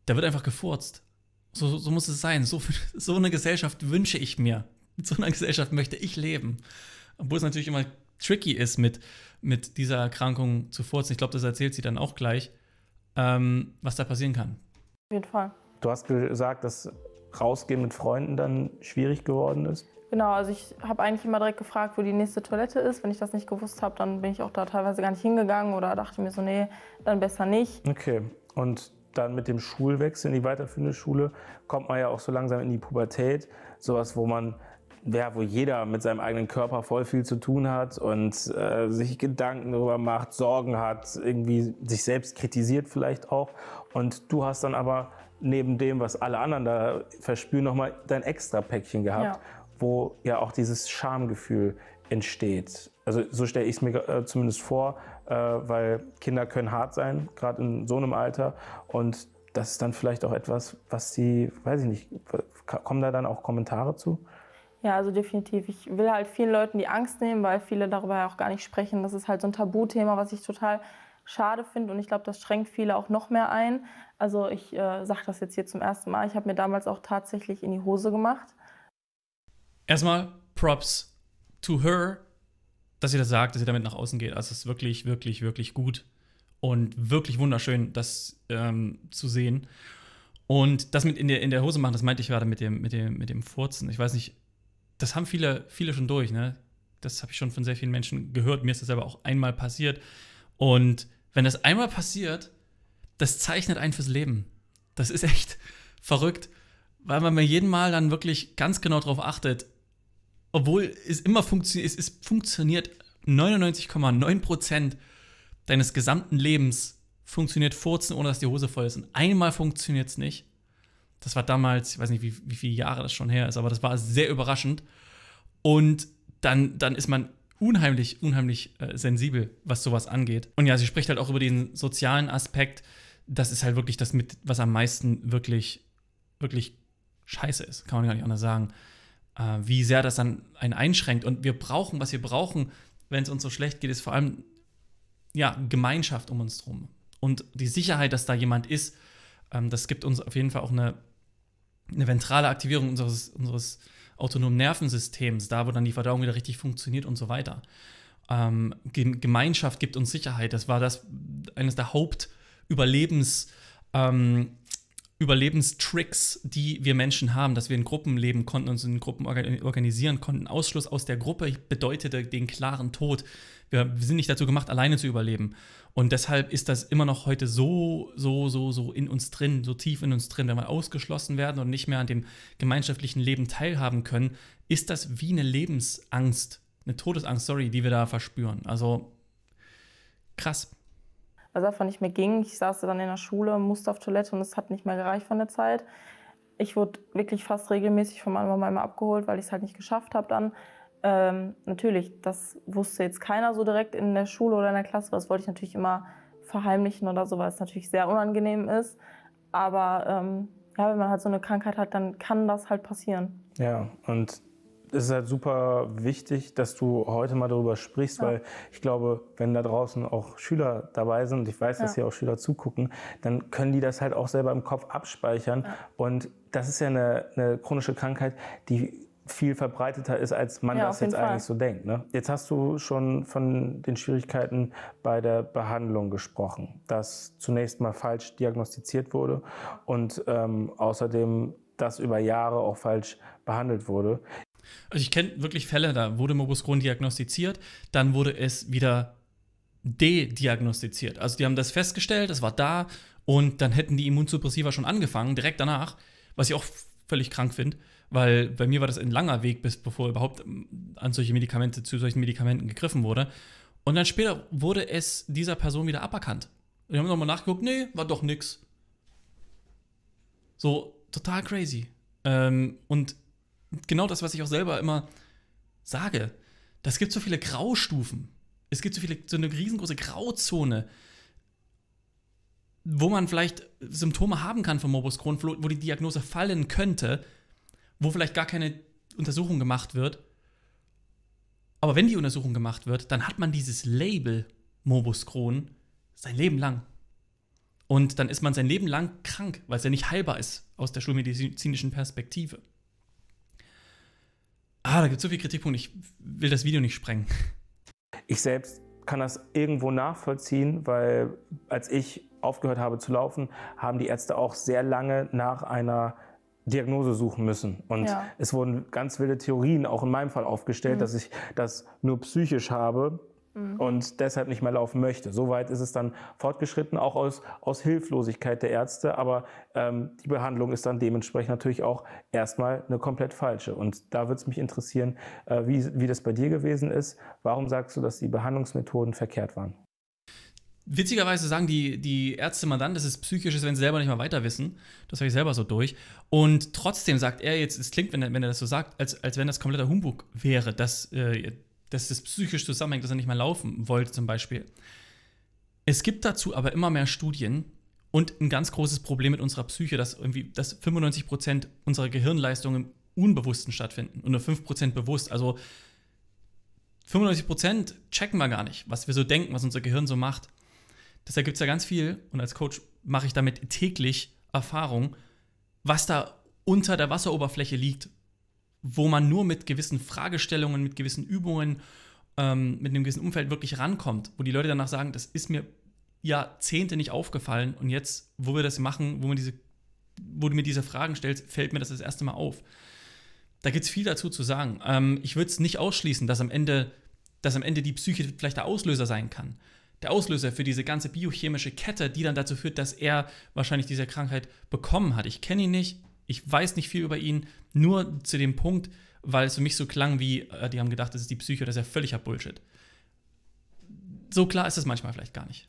Da wird einfach gefurzt. So, so, muss es sein. So, so eine Gesellschaft wünsche ich mir. Mit so einer Gesellschaft möchte ich leben. Obwohl es natürlich immer tricky ist, mit, mit dieser Erkrankung zu furzen. Ich glaube, das erzählt sie dann auch gleich, ähm, was da passieren kann. Auf jeden Fall. Du hast gesagt, dass Rausgehen mit Freunden dann schwierig geworden ist. Genau, also ich habe eigentlich immer direkt gefragt, wo die nächste Toilette ist. Wenn ich das nicht gewusst habe, dann bin ich auch da teilweise gar nicht hingegangen oder dachte mir so, nee, dann besser nicht. Okay, und dann mit dem Schulwechsel in die weiterführende Schule kommt man ja auch so langsam in die Pubertät. Sowas, wo man, ja, wo jeder mit seinem eigenen Körper voll viel zu tun hat und äh, sich Gedanken darüber macht, Sorgen hat, irgendwie sich selbst kritisiert vielleicht auch. Und du hast dann aber neben dem, was alle anderen da verspüren, nochmal dein extra Päckchen gehabt, ja. wo ja auch dieses Schamgefühl entsteht. Also so stelle ich es mir äh, zumindest vor, äh, weil Kinder können hart sein, gerade in so einem Alter. Und das ist dann vielleicht auch etwas, was sie, weiß ich nicht, kommen da dann auch Kommentare zu? Ja, also definitiv. Ich will halt vielen Leuten die Angst nehmen, weil viele darüber ja auch gar nicht sprechen. Das ist halt so ein Tabuthema, was ich total schade finde und ich glaube, das schränkt viele auch noch mehr ein. Also ich äh, sage das jetzt hier zum ersten Mal. Ich habe mir damals auch tatsächlich in die Hose gemacht. Erstmal Props to her dass ihr das sagt, dass ihr damit nach außen geht. Also es ist wirklich, wirklich, wirklich gut und wirklich wunderschön, das ähm, zu sehen. Und das mit in der, in der Hose machen, das meinte ich gerade mit dem, mit, dem, mit dem Furzen. Ich weiß nicht, das haben viele, viele schon durch, ne? Das habe ich schon von sehr vielen Menschen gehört. Mir ist das aber auch einmal passiert. Und wenn das einmal passiert, das zeichnet einen fürs Leben. Das ist echt verrückt, weil man mir jeden Mal dann wirklich ganz genau darauf achtet, obwohl es immer funktioniert, es, funktioniert 99,9% deines gesamten Lebens funktioniert Furzen, ohne dass die Hose voll ist. Und einmal funktioniert es nicht. Das war damals, ich weiß nicht, wie, wie viele Jahre das schon her ist, aber das war sehr überraschend. Und dann, dann ist man unheimlich, unheimlich äh, sensibel, was sowas angeht. Und ja, sie spricht halt auch über den sozialen Aspekt. Das ist halt wirklich das mit, was am meisten wirklich, wirklich scheiße ist. Kann man gar nicht anders sagen äh, wie sehr das dann einen einschränkt. Und wir brauchen, was wir brauchen, wenn es uns so schlecht geht, ist vor allem ja, Gemeinschaft um uns herum. Und die Sicherheit, dass da jemand ist, ähm, das gibt uns auf jeden Fall auch eine, eine ventrale Aktivierung unseres, unseres autonomen Nervensystems, da wo dann die Verdauung wieder richtig funktioniert und so weiter. Ähm, Gemeinschaft gibt uns Sicherheit. Das war das eines der Hauptüberlebens. Ähm, Überlebenstricks, die wir Menschen haben, dass wir in Gruppen leben konnten, uns in Gruppen organisieren konnten. Ausschluss aus der Gruppe bedeutete den klaren Tod. Wir sind nicht dazu gemacht, alleine zu überleben. Und deshalb ist das immer noch heute so, so, so, so in uns drin, so tief in uns drin. Wenn wir ausgeschlossen werden und nicht mehr an dem gemeinschaftlichen Leben teilhaben können, ist das wie eine Lebensangst, eine Todesangst, sorry, die wir da verspüren. Also krass weil es einfach nicht mehr ging. Ich saß dann in der Schule, musste auf Toilette und es hat nicht mehr gereicht von der Zeit. Ich wurde wirklich fast regelmäßig von meiner Mama immer abgeholt, weil ich es halt nicht geschafft habe dann. Ähm, natürlich, das wusste jetzt keiner so direkt in der Schule oder in der Klasse. Das wollte ich natürlich immer verheimlichen oder so, weil es natürlich sehr unangenehm ist. Aber ähm, ja, wenn man halt so eine Krankheit hat, dann kann das halt passieren. Ja, und es ist halt super wichtig, dass du heute mal darüber sprichst, ja. weil ich glaube, wenn da draußen auch Schüler dabei sind, und ich weiß, ja. dass hier auch Schüler zugucken, dann können die das halt auch selber im Kopf abspeichern. Ja. Und das ist ja eine, eine chronische Krankheit, die viel verbreiteter ist, als man ja, das jetzt eigentlich so denkt. Ne? Jetzt hast du schon von den Schwierigkeiten bei der Behandlung gesprochen, dass zunächst mal falsch diagnostiziert wurde und ähm, außerdem das über Jahre auch falsch behandelt wurde. Also ich kenne wirklich Fälle, da wurde Morbus Crohn diagnostiziert, dann wurde es wieder de-diagnostiziert. Also die haben das festgestellt, es war da und dann hätten die Immunsuppressiva schon angefangen, direkt danach, was ich auch völlig krank finde, weil bei mir war das ein langer Weg, bis bevor überhaupt ähm, an solche Medikamente, zu solchen Medikamenten gegriffen wurde. Und dann später wurde es dieser Person wieder aberkannt. Und die haben nochmal nachgeguckt, nee, war doch nix. So, total crazy. Ähm, und genau das, was ich auch selber immer sage. Das gibt so viele Graustufen. Es gibt so viele, so eine riesengroße Grauzone, wo man vielleicht Symptome haben kann von Morbus Crohn, wo die Diagnose fallen könnte, wo vielleicht gar keine Untersuchung gemacht wird. Aber wenn die Untersuchung gemacht wird, dann hat man dieses Label Morbus Crohn sein Leben lang. Und dann ist man sein Leben lang krank, weil es ja nicht heilbar ist aus der schulmedizinischen Perspektive ah, da gibt es so viel Kritikpunkt, ich will das Video nicht sprengen. Ich selbst kann das irgendwo nachvollziehen, weil als ich aufgehört habe zu laufen, haben die Ärzte auch sehr lange nach einer Diagnose suchen müssen. Und ja. es wurden ganz wilde Theorien, auch in meinem Fall, aufgestellt, mhm. dass ich das nur psychisch habe Mhm. und deshalb nicht mehr laufen möchte. Soweit ist es dann fortgeschritten, auch aus, aus Hilflosigkeit der Ärzte. Aber ähm, die Behandlung ist dann dementsprechend natürlich auch erstmal eine komplett falsche. Und da würde es mich interessieren, äh, wie, wie das bei dir gewesen ist. Warum sagst du, dass die Behandlungsmethoden verkehrt waren? witzigerweise sagen die, die Ärzte mal dann, dass es psychisch ist, wenn sie selber nicht mal weiter wissen. Das habe ich selber so durch. Und trotzdem sagt er jetzt, es klingt, wenn er, wenn er das so sagt, als, als wenn das kompletter Humbug wäre, dass äh, dass das psychisch zusammenhängt, dass er nicht mehr laufen wollte zum Beispiel. Es gibt dazu aber immer mehr Studien und ein ganz großes Problem mit unserer Psyche, dass irgendwie dass 95% unserer Gehirnleistung im Unbewussten stattfinden und nur 5% bewusst. Also 95% checken wir gar nicht, was wir so denken, was unser Gehirn so macht. Deshalb gibt es ja ganz viel und als Coach mache ich damit täglich Erfahrung, was da unter der Wasseroberfläche liegt wo man nur mit gewissen Fragestellungen, mit gewissen Übungen, ähm, mit einem gewissen Umfeld wirklich rankommt, wo die Leute danach sagen, das ist mir Jahrzehnte nicht aufgefallen und jetzt, wo wir das machen, wo, diese, wo du mir diese Fragen stellst, fällt mir das das erste Mal auf. Da gibt es viel dazu zu sagen. Ähm, ich würde es nicht ausschließen, dass am, Ende, dass am Ende die Psyche vielleicht der Auslöser sein kann. Der Auslöser für diese ganze biochemische Kette, die dann dazu führt, dass er wahrscheinlich diese Krankheit bekommen hat. Ich kenne ihn nicht, ich weiß nicht viel über ihn, nur zu dem Punkt, weil es für mich so klang wie, äh, die haben gedacht, das ist die Psyche, das ist ja völliger Bullshit. So klar ist es manchmal vielleicht gar nicht.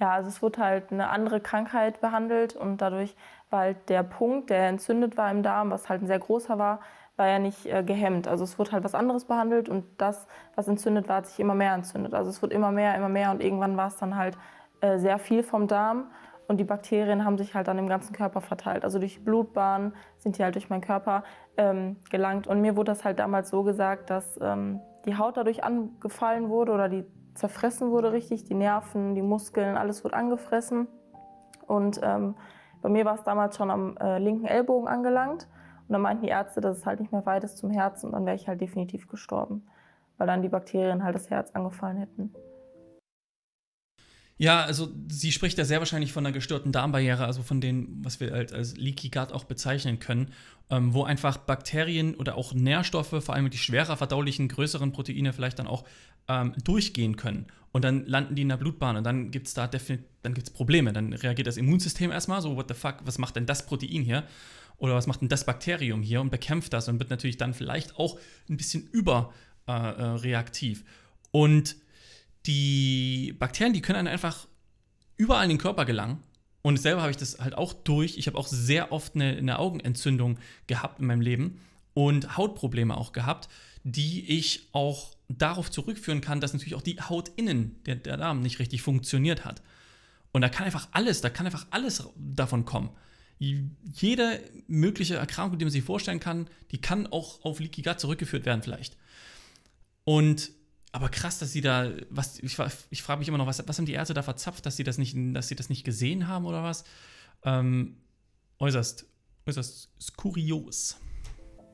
Ja, also es wurde halt eine andere Krankheit behandelt und dadurch war halt der Punkt, der entzündet war im Darm, was halt ein sehr großer war, war ja nicht äh, gehemmt. Also es wurde halt was anderes behandelt und das, was entzündet war, hat sich immer mehr entzündet. Also es wurde immer mehr, immer mehr und irgendwann war es dann halt äh, sehr viel vom Darm und die Bakterien haben sich halt dann im ganzen Körper verteilt. Also durch Blutbahn sind die halt durch meinen Körper ähm, gelangt. Und mir wurde das halt damals so gesagt, dass ähm, die Haut dadurch angefallen wurde oder die zerfressen wurde richtig. Die Nerven, die Muskeln, alles wurde angefressen. Und ähm, bei mir war es damals schon am äh, linken Ellbogen angelangt. Und dann meinten die Ärzte, dass es halt nicht mehr weit ist zum Herzen. Und dann wäre ich halt definitiv gestorben, weil dann die Bakterien halt das Herz angefallen hätten. Ja, also sie spricht da sehr wahrscheinlich von einer gestörten Darmbarriere, also von dem, was wir als, halt als Leaky Gut auch bezeichnen können, ähm, wo einfach Bakterien oder auch Nährstoffe, vor allem die schwerer verdaulichen, größeren Proteine vielleicht dann auch ähm, durchgehen können. Und dann landen die in der Blutbahn und dann gibt es da dann gibt's Probleme. Dann reagiert das Immunsystem erstmal so, what the fuck, was macht denn das Protein hier? Oder was macht denn das Bakterium hier? Und bekämpft das und wird natürlich dann vielleicht auch ein bisschen überreaktiv. Äh, äh, und die Bakterien, die können einfach überall in den Körper gelangen. Und selber habe ich das halt auch durch. Ich habe auch sehr oft eine, eine Augenentzündung gehabt in meinem Leben und Hautprobleme auch gehabt, die ich auch darauf zurückführen kann, dass natürlich auch die Haut innen, der, der Darm, nicht richtig funktioniert hat. Und da kann einfach alles, da kann einfach alles davon kommen. Jede mögliche Erkrankung, die man sich vorstellen kann, die kann auch auf Leaky Gut zurückgeführt werden vielleicht. Und aber krass, dass sie da, was, ich, ich frage mich immer noch, was, was haben die Ärzte da verzapft, dass sie das nicht, dass sie das nicht gesehen haben oder was? Ähm, äußerst, äußerst skurios.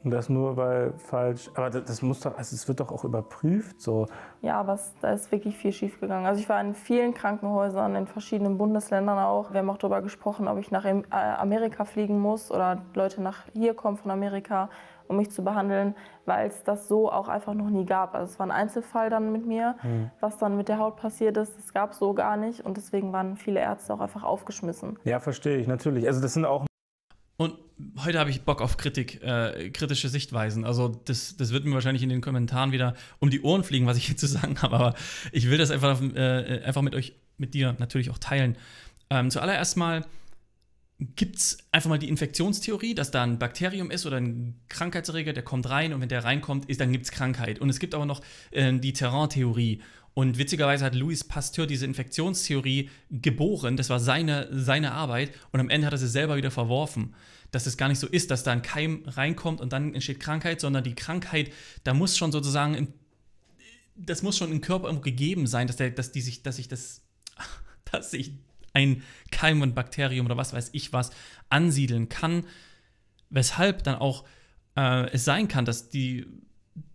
Und das nur, weil falsch, aber das, das muss doch, also es wird doch auch überprüft so. Ja, aber es, da ist wirklich viel schiefgegangen. Also ich war in vielen Krankenhäusern, in verschiedenen Bundesländern auch. Wir haben auch darüber gesprochen, ob ich nach äh, Amerika fliegen muss oder Leute nach hier kommen von Amerika um mich zu behandeln, weil es das so auch einfach noch nie gab. Also es war ein Einzelfall dann mit mir, mhm. was dann mit der Haut passiert ist, das gab es so gar nicht und deswegen waren viele Ärzte auch einfach aufgeschmissen. Ja, verstehe ich, natürlich. Also das sind auch und heute habe ich Bock auf Kritik, äh, kritische Sichtweisen. Also das, das wird mir wahrscheinlich in den Kommentaren wieder um die Ohren fliegen, was ich hier zu sagen habe. Aber ich will das einfach, äh, äh einfach mit euch, mit dir natürlich auch teilen. Ähm, zuallererst mal, gibt es einfach mal die Infektionstheorie, dass da ein Bakterium ist oder ein Krankheitserreger, der kommt rein und wenn der reinkommt, ist, dann gibt es Krankheit. Und es gibt aber noch äh, die Terrain-Theorie. Und witzigerweise hat Louis Pasteur diese Infektionstheorie geboren. Das war seine, seine Arbeit. Und am Ende hat er sie selber wieder verworfen. Dass es gar nicht so ist, dass da ein Keim reinkommt und dann entsteht Krankheit, sondern die Krankheit, da muss schon sozusagen, im, das muss schon im Körper irgendwo gegeben sein, dass, der, dass die sich, dass sich das, dass sich ein Keim und Bakterium oder was weiß ich was ansiedeln kann, weshalb dann auch äh, es sein kann, dass die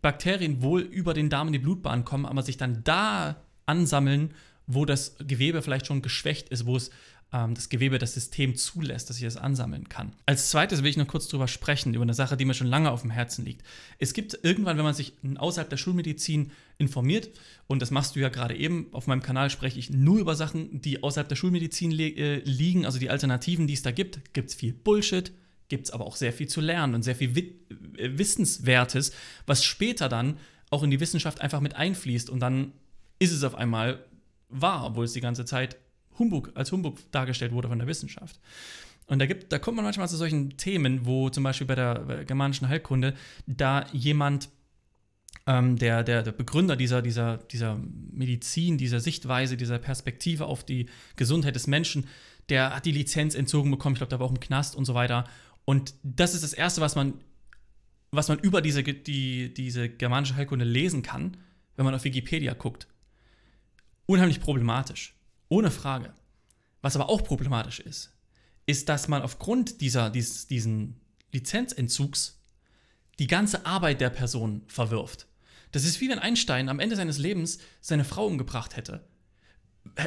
Bakterien wohl über den Darm in die Blutbahn kommen, aber sich dann da ansammeln, wo das Gewebe vielleicht schon geschwächt ist, wo es ähm, das Gewebe, das System zulässt, dass ich das ansammeln kann. Als zweites will ich noch kurz drüber sprechen, über eine Sache, die mir schon lange auf dem Herzen liegt. Es gibt irgendwann, wenn man sich außerhalb der Schulmedizin informiert, und das machst du ja gerade eben, auf meinem Kanal spreche ich nur über Sachen, die außerhalb der Schulmedizin li äh, liegen, also die Alternativen, die es da gibt, gibt es viel Bullshit, gibt es aber auch sehr viel zu lernen und sehr viel Wit äh, Wissenswertes, was später dann auch in die Wissenschaft einfach mit einfließt und dann ist es auf einmal wahr, obwohl es die ganze Zeit Humbug, als Humbug dargestellt wurde von der Wissenschaft. Und da, gibt, da kommt man manchmal zu solchen Themen, wo zum Beispiel bei der, germanischen Heilkunde da jemand, ähm, der, der, der Begründer dieser, dieser, dieser Medizin, dieser Sichtweise, dieser Perspektive auf die Gesundheit des Menschen, der hat die Lizenz entzogen bekommen, ich glaube, da war auch im Knast und so weiter. Und das ist das Erste, was man, was man über diese, die, diese germanische Heilkunde lesen kann, wenn man auf Wikipedia guckt. Unheimlich problematisch. Ohne Frage. Was aber auch problematisch ist, ist, dass man aufgrund dieser, dies, diesen Lizenzentzugs die ganze Arbeit der Person verwirft. Das ist wie wenn Einstein am Ende seines Lebens seine Frau umgebracht hätte.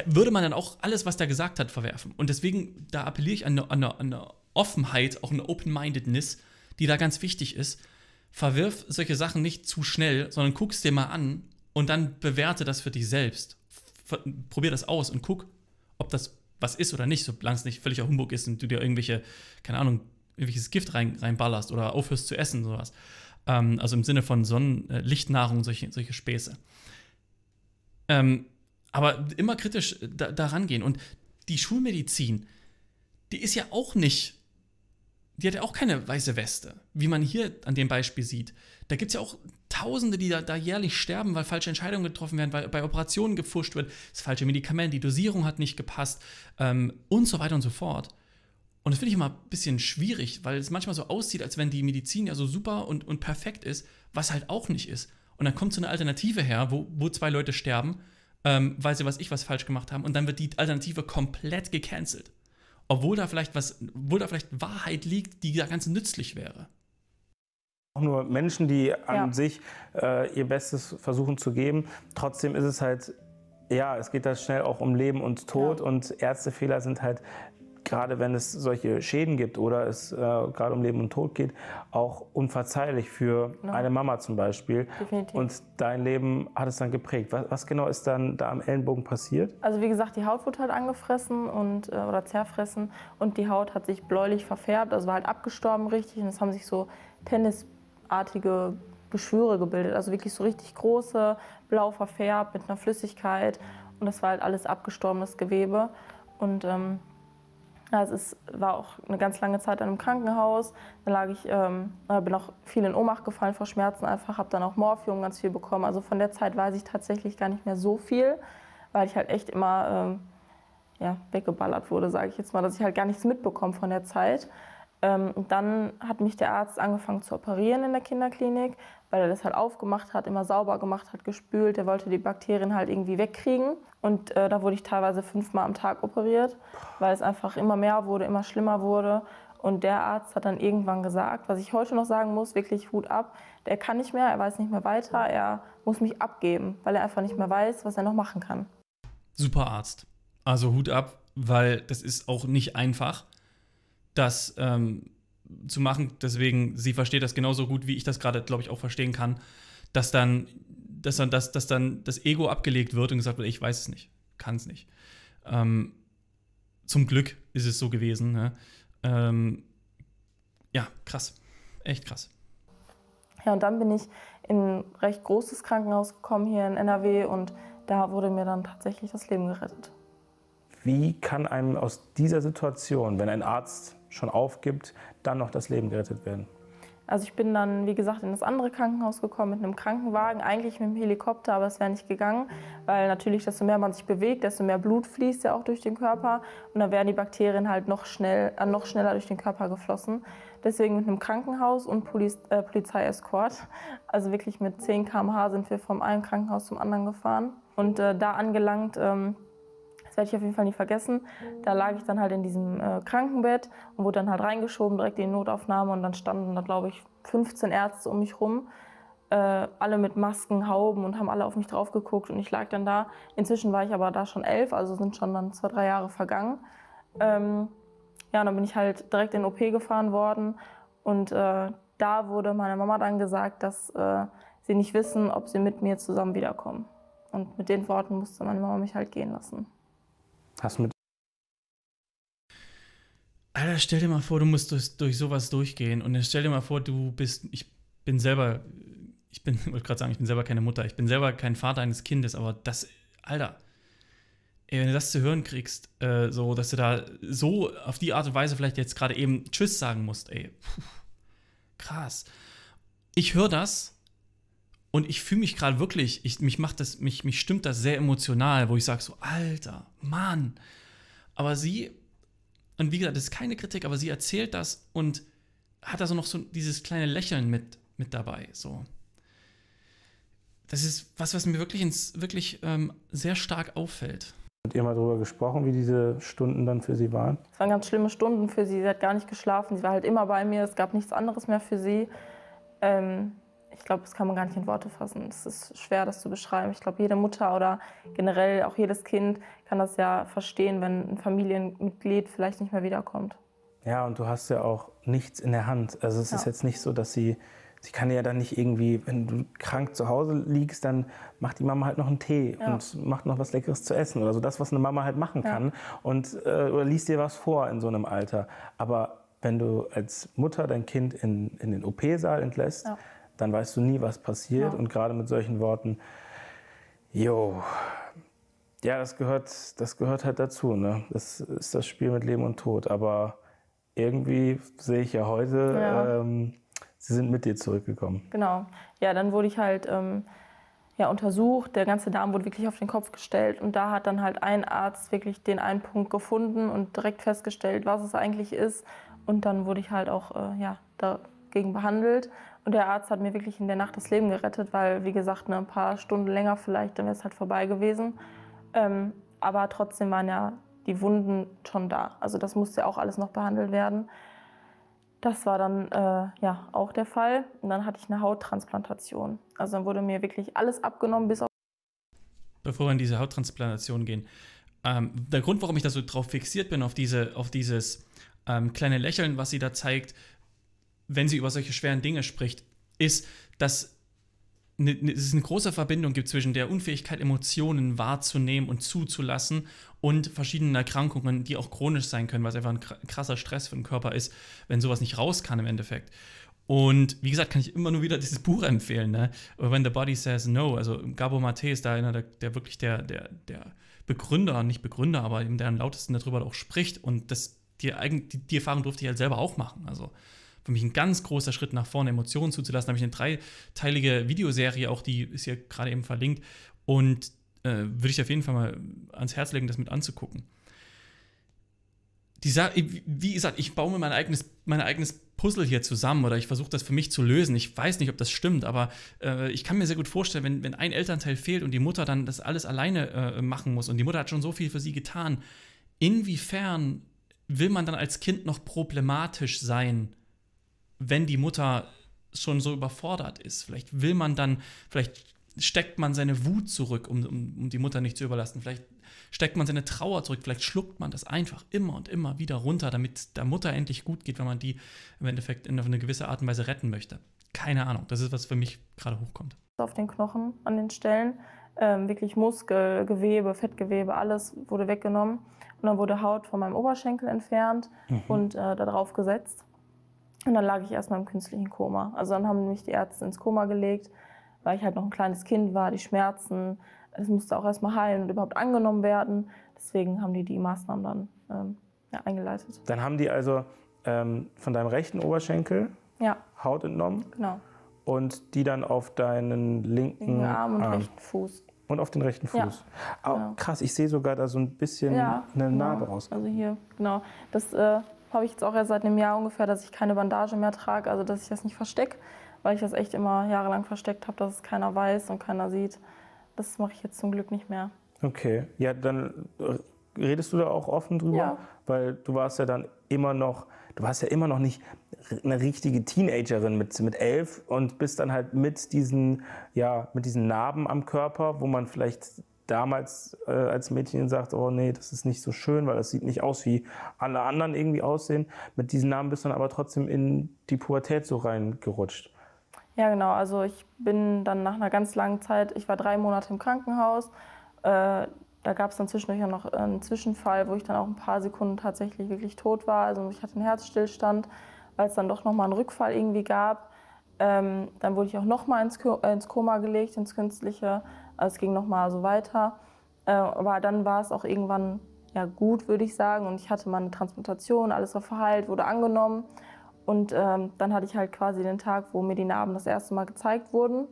Würde man dann auch alles, was der gesagt hat, verwerfen. Und deswegen, da appelliere ich an eine, an eine, an eine Offenheit, auch eine Open-Mindedness, die da ganz wichtig ist. Verwirf solche Sachen nicht zu schnell, sondern guck es dir mal an und dann bewerte das für dich selbst probier das aus und guck, ob das was ist oder nicht, solange es nicht völliger Humbug ist und du dir irgendwelche, keine Ahnung, irgendwelches Gift rein, reinballerst oder aufhörst zu essen, sowas. Ähm, also im Sinne von Sonnenlichtnahrung, äh, solche, solche Späße. Ähm, aber immer kritisch äh, da, da rangehen. Und die Schulmedizin, die ist ja auch nicht, die hat ja auch keine weiße Weste, wie man hier an dem Beispiel sieht. Da gibt es ja auch Tausende, die da, da jährlich sterben, weil falsche Entscheidungen getroffen werden, weil bei Operationen gefuscht wird, das falsche Medikament, die Dosierung hat nicht gepasst ähm, und so weiter und so fort. Und das finde ich immer ein bisschen schwierig, weil es manchmal so aussieht, als wenn die Medizin ja so super und, und perfekt ist, was halt auch nicht ist. Und dann kommt so eine Alternative her, wo, wo zwei Leute sterben, ähm, weil sie was ich was falsch gemacht haben. Und dann wird die Alternative komplett gecancelt. Obwohl da vielleicht was, obwohl da vielleicht Wahrheit liegt, die da ganz nützlich wäre auch nur Menschen, die an ja. sich äh, ihr Bestes versuchen zu geben. Trotzdem ist es halt, ja, es geht da schnell auch um Leben und Tod ja. und Ärztefehler sind halt, gerade wenn es solche Schäden gibt oder es äh, gerade um Leben und Tod geht, auch unverzeihlich für no. Genau. eine Mama zum Beispiel. Definitiv. Und dein Leben hat es dann geprägt. Was, was, genau ist dann da am Ellenbogen passiert? Also wie gesagt, die Haut wurde halt angefressen und, äh, oder zerfressen und die Haut hat sich bläulich verfärbt, also war halt abgestorben richtig und es haben sich so Tennis artige Geschwüre gebildet. Also wirklich so richtig große, blau verfärbt mit einer Flüssigkeit. Und das war halt alles abgestorbenes Gewebe. Und ähm, ja, es war auch eine ganz lange Zeit in einem Krankenhaus. Dann lag ich, ähm, bin auch viel in Ohnmacht gefallen vor Schmerzen einfach, habe dann auch Morphium ganz viel bekommen. Also von der Zeit weiß ich tatsächlich gar nicht mehr so viel, weil ich halt echt immer ähm, ja, weggeballert wurde, sage ich jetzt mal, dass ich halt gar nichts mitbekomme von der Zeit. Ähm, und dann hat mich der Arzt angefangen zu operieren in der Kinderklinik, weil er das halt aufgemacht hat, immer sauber gemacht hat, gespült. Er wollte die Bakterien halt irgendwie wegkriegen. Und äh, da wurde ich teilweise fünfmal am Tag operiert, weil es einfach immer mehr wurde, immer schlimmer wurde. Und der Arzt hat dann irgendwann gesagt, was ich heute noch sagen muss, wirklich Hut ab, der kann nicht mehr, er weiß nicht mehr weiter, er muss mich abgeben, weil er einfach nicht mehr weiß, was er noch machen kann. Super Arzt. Also Hut ab, weil das ist auch nicht einfach das ähm, zu machen. Deswegen, sie versteht das genauso gut, wie ich das gerade, glaube ich, auch verstehen kann, dass dann, dass dann, dass, dass dann das Ego abgelegt wird und gesagt wird, ich weiß es nicht, kann es nicht. Ähm, zum Glück ist es so gewesen. Ne? Ähm, ja, krass. Echt krass. Ja, und dann bin ich in ein recht großes Krankenhaus gekommen hier in NRW und da wurde mir dann tatsächlich das Leben gerettet. Wie kann einem aus dieser Situation, wenn ein Arzt schon aufgibt, dann noch das Leben gerettet werden. Also ich bin dann, wie gesagt, in das andere Krankenhaus gekommen mit einem Krankenwagen, eigentlich mit einem Helikopter, aber es wäre nicht gegangen, weil natürlich, desto mehr man sich bewegt, desto mehr Blut fließt ja auch durch den Körper und dann wären die Bakterien halt noch, schnell, äh, noch schneller durch den Körper geflossen. Deswegen mit einem Krankenhaus und Poliz äh, Polizeieskort. Also wirklich mit 10 km/h sind wir vom einen Krankenhaus zum anderen gefahren. Und äh, da angelangt, ähm, das werde ich auf jeden Fall nicht vergessen. Da lag ich dann halt in diesem äh, Krankenbett und wurde dann halt reingeschoben, direkt in die Notaufnahme. Und dann standen da, glaube ich, 15 Ärzte um mich rum. Äh, alle mit Masken, Hauben und haben alle auf mich drauf geguckt. Und ich lag dann da. Inzwischen war ich aber da schon elf, also sind schon dann zwei, drei Jahre vergangen. Ähm, ja, und dann bin ich halt direkt in den OP gefahren worden. Und äh, da wurde meiner Mama dann gesagt, dass äh, sie nicht wissen, ob sie mit mir zusammen wiederkommen. Und mit den Worten musste meine Mama mich halt gehen lassen hast mit. Alter, stell dir mal vor, du musst durch, durch sowas durchgehen. Und stell dir mal vor, du bist. Ich bin selber. Ich bin, wollte gerade sagen, ich bin selber keine Mutter. Ich bin selber kein Vater eines Kindes. Aber das. Alter. Ey, wenn du das zu hören kriegst, äh, so, dass du da so auf die Art und Weise vielleicht jetzt gerade eben Tschüss sagen musst, ey. Puh, krass. Ich höre das und ich fühle mich gerade wirklich, ich, mich, macht das, mich, mich stimmt das sehr emotional, wo ich sage so, Alter, Mann. Aber sie, und wie gesagt, das ist keine Kritik, aber sie erzählt das und hat also noch so dieses kleine Lächeln mit, mit dabei. So. Das ist was, was mir wirklich, ins, wirklich ähm, sehr stark auffällt. Habt ihr mal darüber gesprochen, wie diese Stunden dann für sie waren? Es waren ganz schlimme Stunden für sie. Sie hat gar nicht geschlafen. Sie war halt immer bei mir. Es gab nichts anderes mehr für sie. Ähm, ich glaube, das kann man gar nicht in Worte fassen. Es ist schwer, das zu beschreiben. Ich glaube, jede Mutter oder generell auch jedes Kind kann das ja verstehen, wenn ein Familienmitglied vielleicht nicht mehr wiederkommt. Ja, und du hast ja auch nichts in der Hand. Also es ja. ist jetzt nicht so, dass sie, sie kann ja dann nicht irgendwie, wenn du krank zu Hause liegst, dann macht die Mama halt noch einen Tee ja. und macht noch was Leckeres zu essen oder so, das, was eine Mama halt machen ja. kann und äh, oder liest dir was vor in so einem Alter. Aber wenn du als Mutter dein Kind in, in den OP-Saal entlässt, dann weißt du nie, was passiert. Ja. Und gerade mit solchen Worten, jo, ja, das gehört, das gehört halt dazu. Ne? Das ist das Spiel mit Leben und Tod. Aber irgendwie sehe ich ja heute, ja. Ähm, sie sind mit dir zurückgekommen. Genau. Ja, dann wurde ich halt ähm, ja, untersucht. Der ganze Darm wurde wirklich auf den Kopf gestellt. Und da hat dann halt ein Arzt wirklich den einen Punkt gefunden und direkt festgestellt, was es eigentlich ist. Und dann wurde ich halt auch äh, ja, dagegen behandelt und der Arzt hat mir wirklich in der Nacht das Leben gerettet, weil, wie gesagt, ne, ein paar Stunden länger vielleicht, dann wäre es halt vorbei gewesen. Ähm, aber trotzdem waren ja die Wunden schon da. Also das musste ja auch alles noch behandelt werden. Das war dann äh, ja auch der Fall. Und dann hatte ich eine Hauttransplantation. Also dann wurde mir wirklich alles abgenommen, bis auf. Bevor wir in diese Hauttransplantation gehen, ähm, der Grund, warum ich da so drauf fixiert bin, auf, diese, auf dieses ähm, kleine Lächeln, was sie da zeigt, wenn sie über solche schweren Dinge spricht, ist, dass ne, ne, es eine große Verbindung gibt zwischen der Unfähigkeit, Emotionen wahrzunehmen und zuzulassen und verschiedenen Erkrankungen, die auch chronisch sein können, was einfach ein krasser Stress für den Körper ist, wenn sowas nicht raus kann im Endeffekt. Und wie gesagt, kann ich immer nur wieder dieses Buch empfehlen, ne? When the Body Says No. Also Gabo Mate ist da einer, der, der wirklich der, der, der Begründer, nicht Begründer, aber eben der am lautesten darüber auch spricht. Und das, die, die, die Erfahrung durfte ich halt selber auch machen. Also für mich ein ganz großer Schritt nach vorne, Emotionen zuzulassen. Da habe ich eine dreiteilige Videoserie, auch die ist hier gerade eben verlinkt. Und äh, würde ich auf jeden Fall mal ans Herz legen, das mit anzugucken. Die wie gesagt, ich baue mir mein eigenes, mein eigenes Puzzle hier zusammen oder ich versuche das für mich zu lösen. Ich weiß nicht, ob das stimmt, aber äh, ich kann mir sehr gut vorstellen, wenn, wenn ein Elternteil fehlt und die Mutter dann das alles alleine äh, machen muss und die Mutter hat schon so viel für sie getan, inwiefern will man dann als Kind noch problematisch sein? wenn die Mutter schon so überfordert ist. Vielleicht will man dann, vielleicht steckt man seine Wut zurück, um, um, um, die Mutter nicht zu überlassen. Vielleicht steckt man seine Trauer zurück. Vielleicht schluckt man das einfach immer und immer wieder runter, damit der Mutter endlich gut geht, wenn man die im Endeffekt in eine gewisse Art und Weise retten möchte. Keine Ahnung. Das ist, was für mich gerade hochkommt. Auf den Knochen, an den Stellen. Ähm, wirklich Muskel, Gewebe, Fettgewebe, alles wurde weggenommen. Und dann wurde Haut von meinem Oberschenkel entfernt mhm. und äh, darauf gesetzt. Und dann lag ich erstmal im künstlichen Koma. Also dann haben mich die Ärzte ins Koma gelegt, weil ich halt noch ein kleines Kind war, die Schmerzen. Es musste auch erstmal heilen und überhaupt angenommen werden. Deswegen haben die die Maßnahmen dann ähm, ja, eingeleitet. Dann haben die also ähm, von deinem rechten Oberschenkel ja. Haut entnommen. Genau. Und die dann auf deinen linken, linken Arm und Arm. rechten Fuß. Und auf den rechten Fuß. Ja. Oh, genau. Krass, ich sehe sogar da so ein bisschen ja, eine genau. Narbe genau. raus. Also hier, genau. Das äh, habe ich jetzt auch erst seit einem Jahr ungefähr, dass ich keine Bandage mehr trage, also dass ich das nicht verstecke, weil ich das echt immer jahrelang versteckt habe, dass es keiner weiß und keiner sieht. Das mache ich jetzt zum Glück nicht mehr. Okay, ja, dann äh, redest du da auch offen drüber, ja. weil du warst ja dann immer noch, du warst ja immer noch nicht eine richtige Teenagerin mit, mit elf und bist dann halt mit diesen, ja, mit diesen Narben am Körper, wo man vielleicht damals äh, als Mädchen sagt, oh nee, das ist nicht so schön, weil das sieht nicht aus, wie alle anderen irgendwie aussehen. Mit diesen Namen bist du dann aber trotzdem in die Pubertät so reingerutscht. Ja, genau. Also ich bin dann nach einer ganz langen Zeit, ich war drei Monate im Krankenhaus. Äh, da gab es dann zwischendurch ja noch einen Zwischenfall, wo ich dann auch ein paar Sekunden tatsächlich wirklich tot war. Also ich hatte einen Herzstillstand, weil es dann doch nochmal einen Rückfall irgendwie gab. Ähm, dann wurde ich auch nochmal ins, äh, ins Koma gelegt, ins künstliche also es ging nochmal so weiter. Äh, aber dann war es auch irgendwann ja, gut, würde ich sagen. Und ich hatte mal eine Transplantation, alles war verheilt, wurde angenommen. Und ähm, dann hatte ich halt quasi den Tag, wo mir die Narben das erste Mal gezeigt wurden.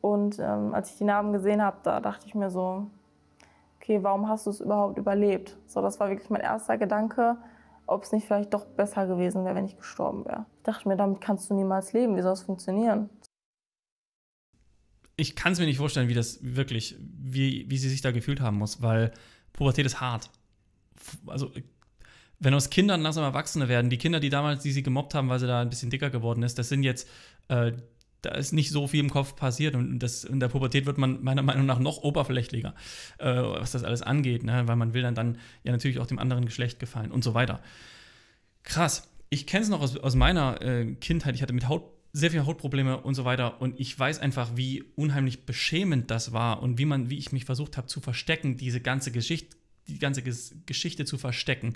Und ähm, als ich die Narben gesehen habe, da dachte ich mir so, okay, warum hast du es überhaupt überlebt? So, das war wirklich mein erster Gedanke, ob es nicht vielleicht doch besser gewesen wäre, wenn ich gestorben wäre. Ich dachte mir, damit kannst du niemals leben, wie soll es funktionieren? ich kann es mir nicht vorstellen, wie das wirklich, wie, wie sie sich da gefühlt haben muss, weil Pubertät ist hart. Also, wenn aus Kindern langsam Erwachsene werden, die Kinder, die damals, die sie gemobbt haben, weil sie da ein bisschen dicker geworden ist, das sind jetzt, äh, da ist nicht so viel im Kopf passiert und das, in der Pubertät wird man meiner Meinung nach noch oberflächlicher, äh, was das alles angeht, ne? weil man will dann, dann ja natürlich auch dem anderen Geschlecht gefallen und so weiter. Krass. Ich kenne es noch aus, aus meiner äh, Kindheit, ich hatte mit Haut sehr viele Hautprobleme und so weiter. Und ich weiß einfach, wie unheimlich beschämend das war und wie man, wie ich mich versucht habe zu verstecken, diese ganze Geschichte, die ganze Ges Geschichte zu verstecken.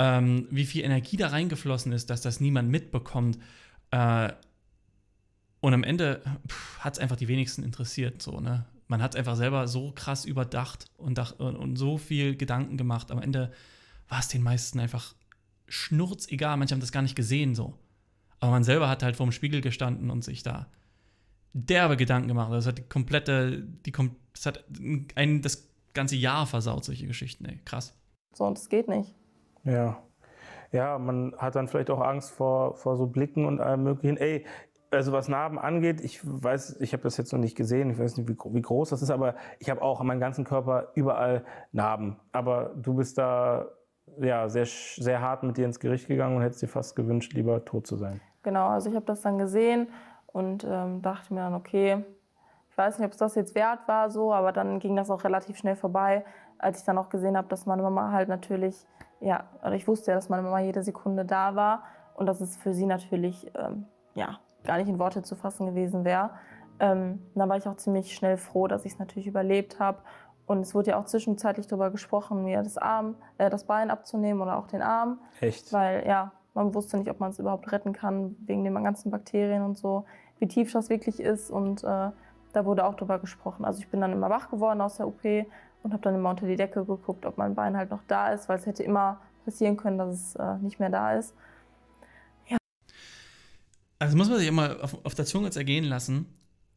Ähm, wie viel Energie da reingeflossen ist, dass das niemand mitbekommt. Äh, und am Ende hat es einfach die wenigsten interessiert, so, ne? Man hat es einfach selber so krass überdacht und, dacht, und, und so viel Gedanken gemacht. Am Ende war es den meisten einfach schnurz egal. Manche haben das gar nicht gesehen, so. Aber man selber hat halt vorm Spiegel gestanden und sich da derbe Gedanken gemacht. Das hat die komplette, die, das hat ein, das ganze Jahr versaut, solche Geschichten, ey. Krass. So, und das geht nicht. Ja. Ja, man hat dann vielleicht auch Angst vor, vor so Blicken und allem Möglichen. Ey, also was Narben angeht, ich weiß, ich habe das jetzt noch nicht gesehen, ich weiß nicht, wie, wie groß das ist, aber ich habe auch an meinem ganzen Körper überall Narben. Aber du bist da ja sehr, sehr hart mit dir ins Gericht gegangen und hättest dir fast gewünscht, lieber tot zu sein. Genau, also ich habe das dann gesehen und ähm, dachte mir dann, okay, ich weiß nicht, ob es das jetzt wert war, so, aber dann ging das auch relativ schnell vorbei, als ich dann auch gesehen habe, dass meine Mama halt natürlich, ja, also ich wusste ja, dass meine Mama jede Sekunde da war und dass es für sie natürlich, ähm, ja, gar nicht in Worte zu fassen gewesen wäre. Ähm, dann war ich auch ziemlich schnell froh, dass ich es natürlich überlebt habe. Und es wurde ja auch zwischenzeitlich darüber gesprochen, mir das Arm, äh, das Bein abzunehmen oder auch den Arm. Echt? Weil, ja, man wusste nicht, ob man es überhaupt retten kann, wegen den ganzen Bakterien und so, wie tief das wirklich ist. Und äh, da wurde auch drüber gesprochen. Also ich bin dann immer wach geworden aus der OP und habe dann immer unter die Decke geguckt, ob mein Bein halt noch da ist, weil es hätte immer passieren können, dass es äh, nicht mehr da ist. Ja. Also muss man sich immer auf, auf der Zunge jetzt ergehen lassen,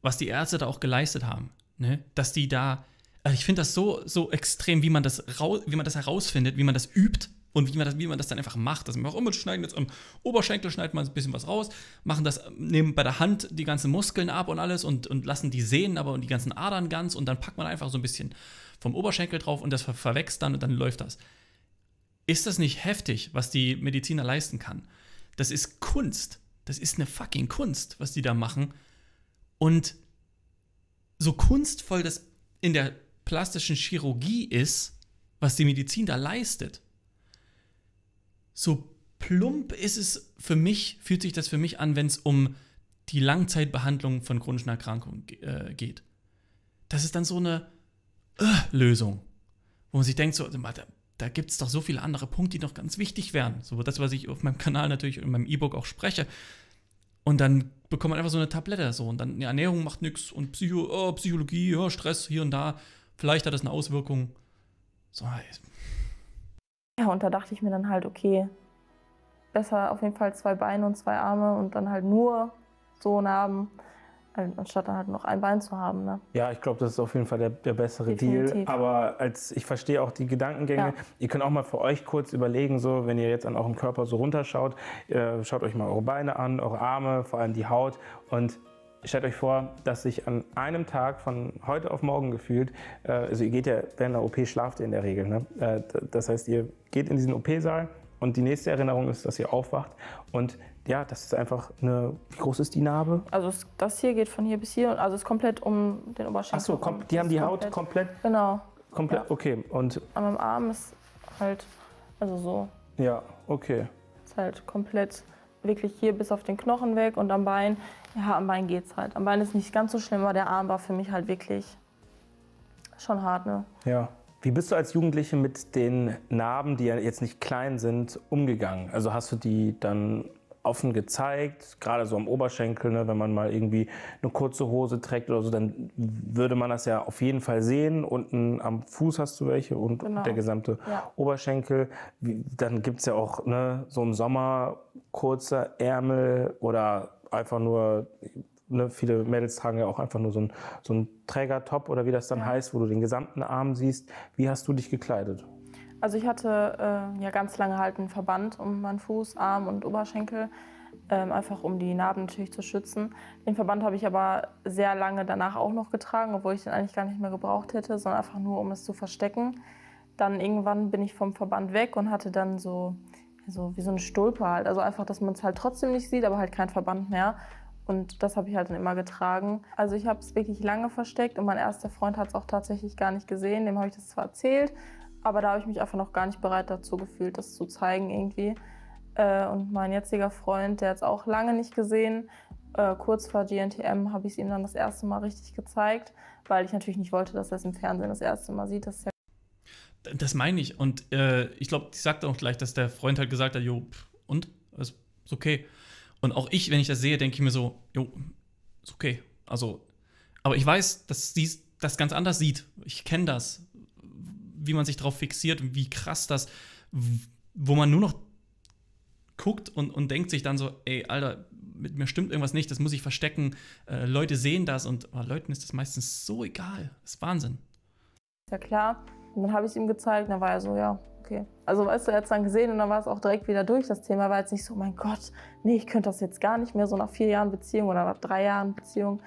was die Ärzte da auch geleistet haben. Ne? Dass die da also ich finde das so, so extrem, wie man das wie man das herausfindet, wie man das übt, und wie man, das, wie man das dann einfach macht, dass man auch immer schneiden, jetzt am Oberschenkel schneidet man ein bisschen was raus, machen das, nehmen bei der Hand die ganzen Muskeln ab und alles und, und lassen die Sehnen aber und die ganzen Adern ganz und dann packt man einfach so ein bisschen vom Oberschenkel drauf und das ver verwächst dann und dann läuft das. Ist das nicht heftig, was die Mediziner leisten kann? Das ist Kunst. Das ist eine fucking Kunst, was die da machen. Und so kunstvoll das in der plastischen Chirurgie ist, was die Medizin da leistet, so plump ist es für mich, fühlt sich das für mich an, wenn es um die Langzeitbehandlung von chronischen Erkrankungen äh, geht. Das ist dann so eine äh, Lösung, wo man sich denkt, so, da, da gibt es doch so viele andere Punkte, die noch ganz wichtig wären. So das, was ich auf meinem Kanal natürlich in meinem E-Book auch spreche. Und dann bekommt man einfach so eine Tablette so und dann ja, Ernährung macht nichts und Psycho, oh, Psychologie, oh, Stress hier und da, vielleicht hat das eine Auswirkung. So, ja, und da dachte ich mir dann halt, okay, besser auf jeden Fall zwei Beine und zwei Arme und dann halt nur so Narben, anstatt dann halt noch ein Bein zu haben. Ne? Ja, ich glaube, das ist auf jeden Fall der, der bessere Definitiv. Deal. Aber als ich verstehe auch die Gedankengänge. Ja. Ihr könnt auch mal für euch kurz überlegen, so wenn ihr jetzt an eurem Körper so runterschaut, äh, schaut euch mal eure Beine an, eure Arme, vor allem die Haut und Stellt euch vor, dass sich an einem Tag von heute auf morgen gefühlt, äh, also ihr geht ja, während der OP schlaft ihr in der Regel. Ne? Äh, das heißt, ihr geht in diesen OP-Saal und die nächste Erinnerung ist, dass ihr aufwacht und ja, das ist einfach eine. Wie groß ist die Narbe? Also das hier geht von hier bis hier, also es ist komplett um den Oberschenkel. Achso, kom die haben die komplett, Haut komplett. Genau. Komplett. Ja. Okay. Und an meinem Arm ist halt, also so. Ja, okay. Ist halt komplett wirklich hier bis auf den Knochen weg und am Bein ja, am Bein geht's halt. Am Bein ist nicht ganz so schlimm, aber der Arm war für mich halt wirklich schon hart, ne? Ja. Wie bist du als Jugendliche mit den Narben, die ja jetzt nicht klein sind, umgegangen? Also hast du die dann offen gezeigt, gerade so am Oberschenkel, ne, wenn man mal irgendwie eine kurze Hose trägt oder so, dann würde man das ja auf jeden Fall sehen. Unten am Fuß hast du welche und genau. der gesamte ja. Oberschenkel. Wie, dann gibt's ja auch ne, so im Sommer kurze Ärmel oder einfach nur, ne, viele Mädels tragen ja auch einfach nur so ein, so ein Trägertop oder wie das dann ja. heißt, wo du den gesamten Arm siehst. Wie hast du dich gekleidet? Also ich hatte äh, ja ganz lange halt einen Verband um meinen Fuß, Arm und Oberschenkel, ähm, einfach um die Narben natürlich zu schützen. Den Verband habe ich aber sehr lange danach auch noch getragen, obwohl ich den eigentlich gar nicht mehr gebraucht hätte, sondern einfach nur, um es zu verstecken. Dann irgendwann bin ich vom Verband weg und hatte dann so so also wie so eine Stulpe halt. Also einfach, dass man es halt trotzdem nicht sieht, aber halt kein Verband mehr. Und das habe ich halt dann immer getragen. Also ich habe es wirklich lange versteckt und mein erster Freund hat es auch tatsächlich gar nicht gesehen. Dem habe ich das zwar erzählt, aber da habe ich mich einfach noch gar nicht bereit dazu gefühlt, das zu zeigen irgendwie. Äh, und mein jetziger Freund, der hat es auch lange nicht gesehen, äh, kurz vor GNTM habe ich es ihm dann das erste Mal richtig gezeigt, weil ich natürlich nicht wollte, dass er es im Fernsehen das erste Mal sieht. Das ist ja das meine ich. Und äh, ich glaube, ich sagte auch gleich, dass der Freund halt gesagt hat, jo, und? Ist, okay. Und auch ich, wenn ich das sehe, denke ich mir so, jo, ist okay. Also, aber ich weiß, dass sie das ganz anders sieht. Ich kenne das, wie man sich darauf fixiert wie krass das, wo man nur noch guckt und, und denkt sich dann so, ey, Alter, mit mir stimmt irgendwas nicht, das muss ich verstecken. Äh, Leute sehen das und oh, Leuten ist das meistens so egal. Das ist Wahnsinn. ja klar. Und dann habe ich es ihm gezeigt und dann war er so, ja, okay. Also weißt du, er hat es dann gesehen und dann war es auch direkt wieder durch. Das Thema war jetzt nicht so, mein Gott, nee, ich könnte das jetzt gar nicht mehr, so nach vier Jahren Beziehung oder nach drei Jahren Beziehung.